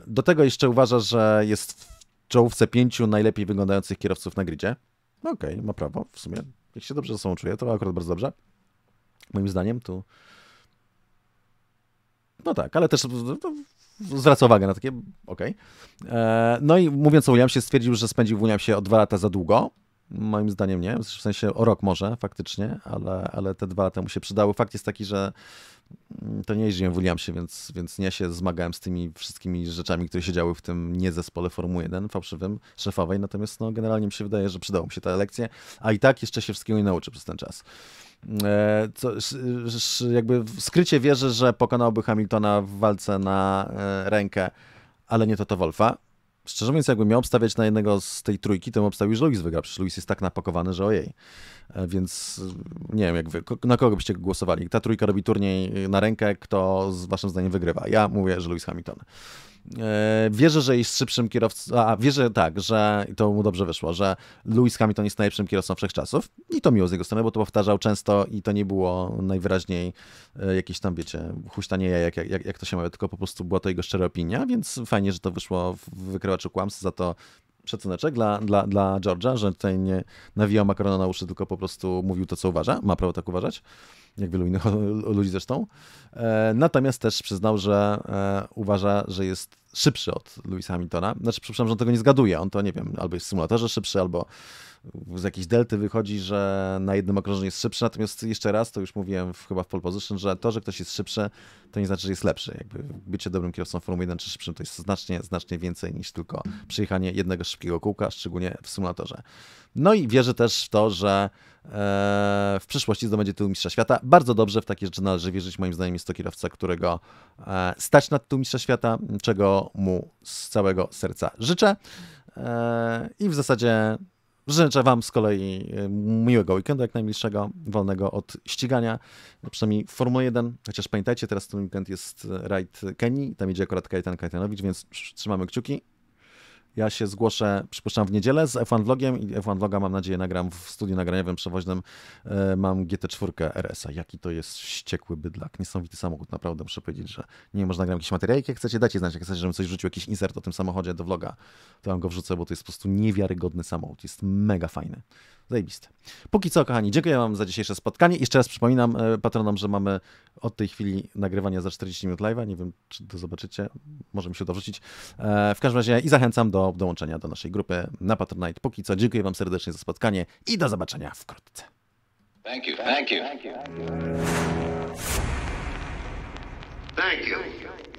do tego jeszcze uważa, że jest w czołówce pięciu najlepiej wyglądających kierowców na gridzie. No okej, okay, ma prawo, w sumie. Jak się dobrze ze sobą czuje, to akurat bardzo dobrze. Moim zdaniem tu... No tak, ale też zwraca uwagę na takie, okej. Okay. Yy, no i mówiąc o Williamsie, stwierdził, że spędził w Williamsie o dwa lata za długo. Moim zdaniem nie, w sensie o rok może faktycznie, ale, ale te dwa lata mu się przydały. Fakt jest taki, że to nie jeździłem w się, więc, więc ja się zmagałem z tymi wszystkimi rzeczami, które się działy w tym niezespole Formuły 1 fałszywym, szefowej, natomiast no, generalnie mi się wydaje, że przydało mi się ta lekcja, a i tak jeszcze się wszystkiego nie nauczę przez ten czas. E, co, jakby w skrycie wierzę, że pokonałby Hamiltona w walce na e, rękę, ale nie to Wolfa Szczerze mówiąc, jakbym miał obstawiać na jednego z tej trójki, to bym obstawił, że Luis wygra. Przecież Luis jest tak napakowany, że ojej. E, więc e, nie wiem, jak wy, na kogo byście głosowali. Ta trójka robi turniej na rękę, kto z waszym zdaniem wygrywa. Ja mówię, że Luis Hamilton. E, wierzę, że jest szybszym kierowcą, a wierzę tak, że i to mu dobrze wyszło, że Lewis Hamilton jest najlepszym kierowcą wszechczasów i to miło z jego strony, bo to powtarzał często i to nie było najwyraźniej e, jakieś tam, wiecie, huśtanie jak, jak, jak to się mówi, tylko po prostu była to jego szczera opinia, więc fajnie, że to wyszło w wykrywaczu kłamstw, za to szacuneczek dla, dla, dla George'a, że tutaj nie nawijał makarona na uszy, tylko po prostu mówił to, co uważa, ma prawo tak uważać jak wielu innych ludzi zresztą. E, natomiast też przyznał, że e, uważa, że jest szybszy od Louisa Hamiltona. Znaczy, przepraszam, że on tego nie zgaduje. On to, nie wiem, albo jest w symulatorze szybszy, albo z jakiejś delty wychodzi, że na jednym okrążeniu jest szybszy, natomiast jeszcze raz, to już mówiłem w, chyba w pole position, że to, że ktoś jest szybszy, to nie znaczy, że jest lepszy. Jakby bycie dobrym kierowcą Formuły 1 czy szybszym to jest znacznie, znacznie więcej niż tylko przyjechanie jednego szybkiego kółka, szczególnie w symulatorze. No i wierzę też w to, że e, w przyszłości zdobędzie tytuł Mistrza Świata. Bardzo dobrze w takie rzeczy należy wierzyć. Moim zdaniem jest to kierowca, którego e, stać na tytuł Mistrza Świata, czego mu z całego serca życzę. E, I w zasadzie Życzę Wam z kolei y, miłego weekendu, jak najmilszego, wolnego od ścigania, no, przynajmniej Formuły 1, chociaż pamiętajcie, teraz ten weekend jest y, rajd Kenii, tam idzie akurat Kajtan Kajtanowicz, więc trzymamy kciuki ja się zgłoszę, przypuszczam, w niedzielę z F1 Vlogiem i F1 Vloga mam nadzieję nagram w studiu nagraniowym przewoźnym. E, mam GT4 RS-a. Jaki to jest wściekły bydlak. Niesamowity samochód, naprawdę muszę powiedzieć, że nie można nagram jakiś materiał. Jak chcecie, dajcie znać, jak chcecie, żebym coś wrzucił, jakiś insert o tym samochodzie do vloga, to ja go wrzucę, bo to jest po prostu niewiarygodny samochód. Jest mega fajny. Zajebiste. Póki co, kochani, dziękuję Wam za dzisiejsze spotkanie. Jeszcze raz przypominam e, patronom, że mamy od tej chwili nagrywanie za 40 minut live'a. Nie wiem, czy to zobaczycie. Możemy się dorzucić. E, w każdym razie i zachęcam do dołączenia do naszej grupy na Patronite. Póki co, dziękuję Wam serdecznie za spotkanie i do zobaczenia wkrótce. Thank you. Thank you. Thank you. Thank you.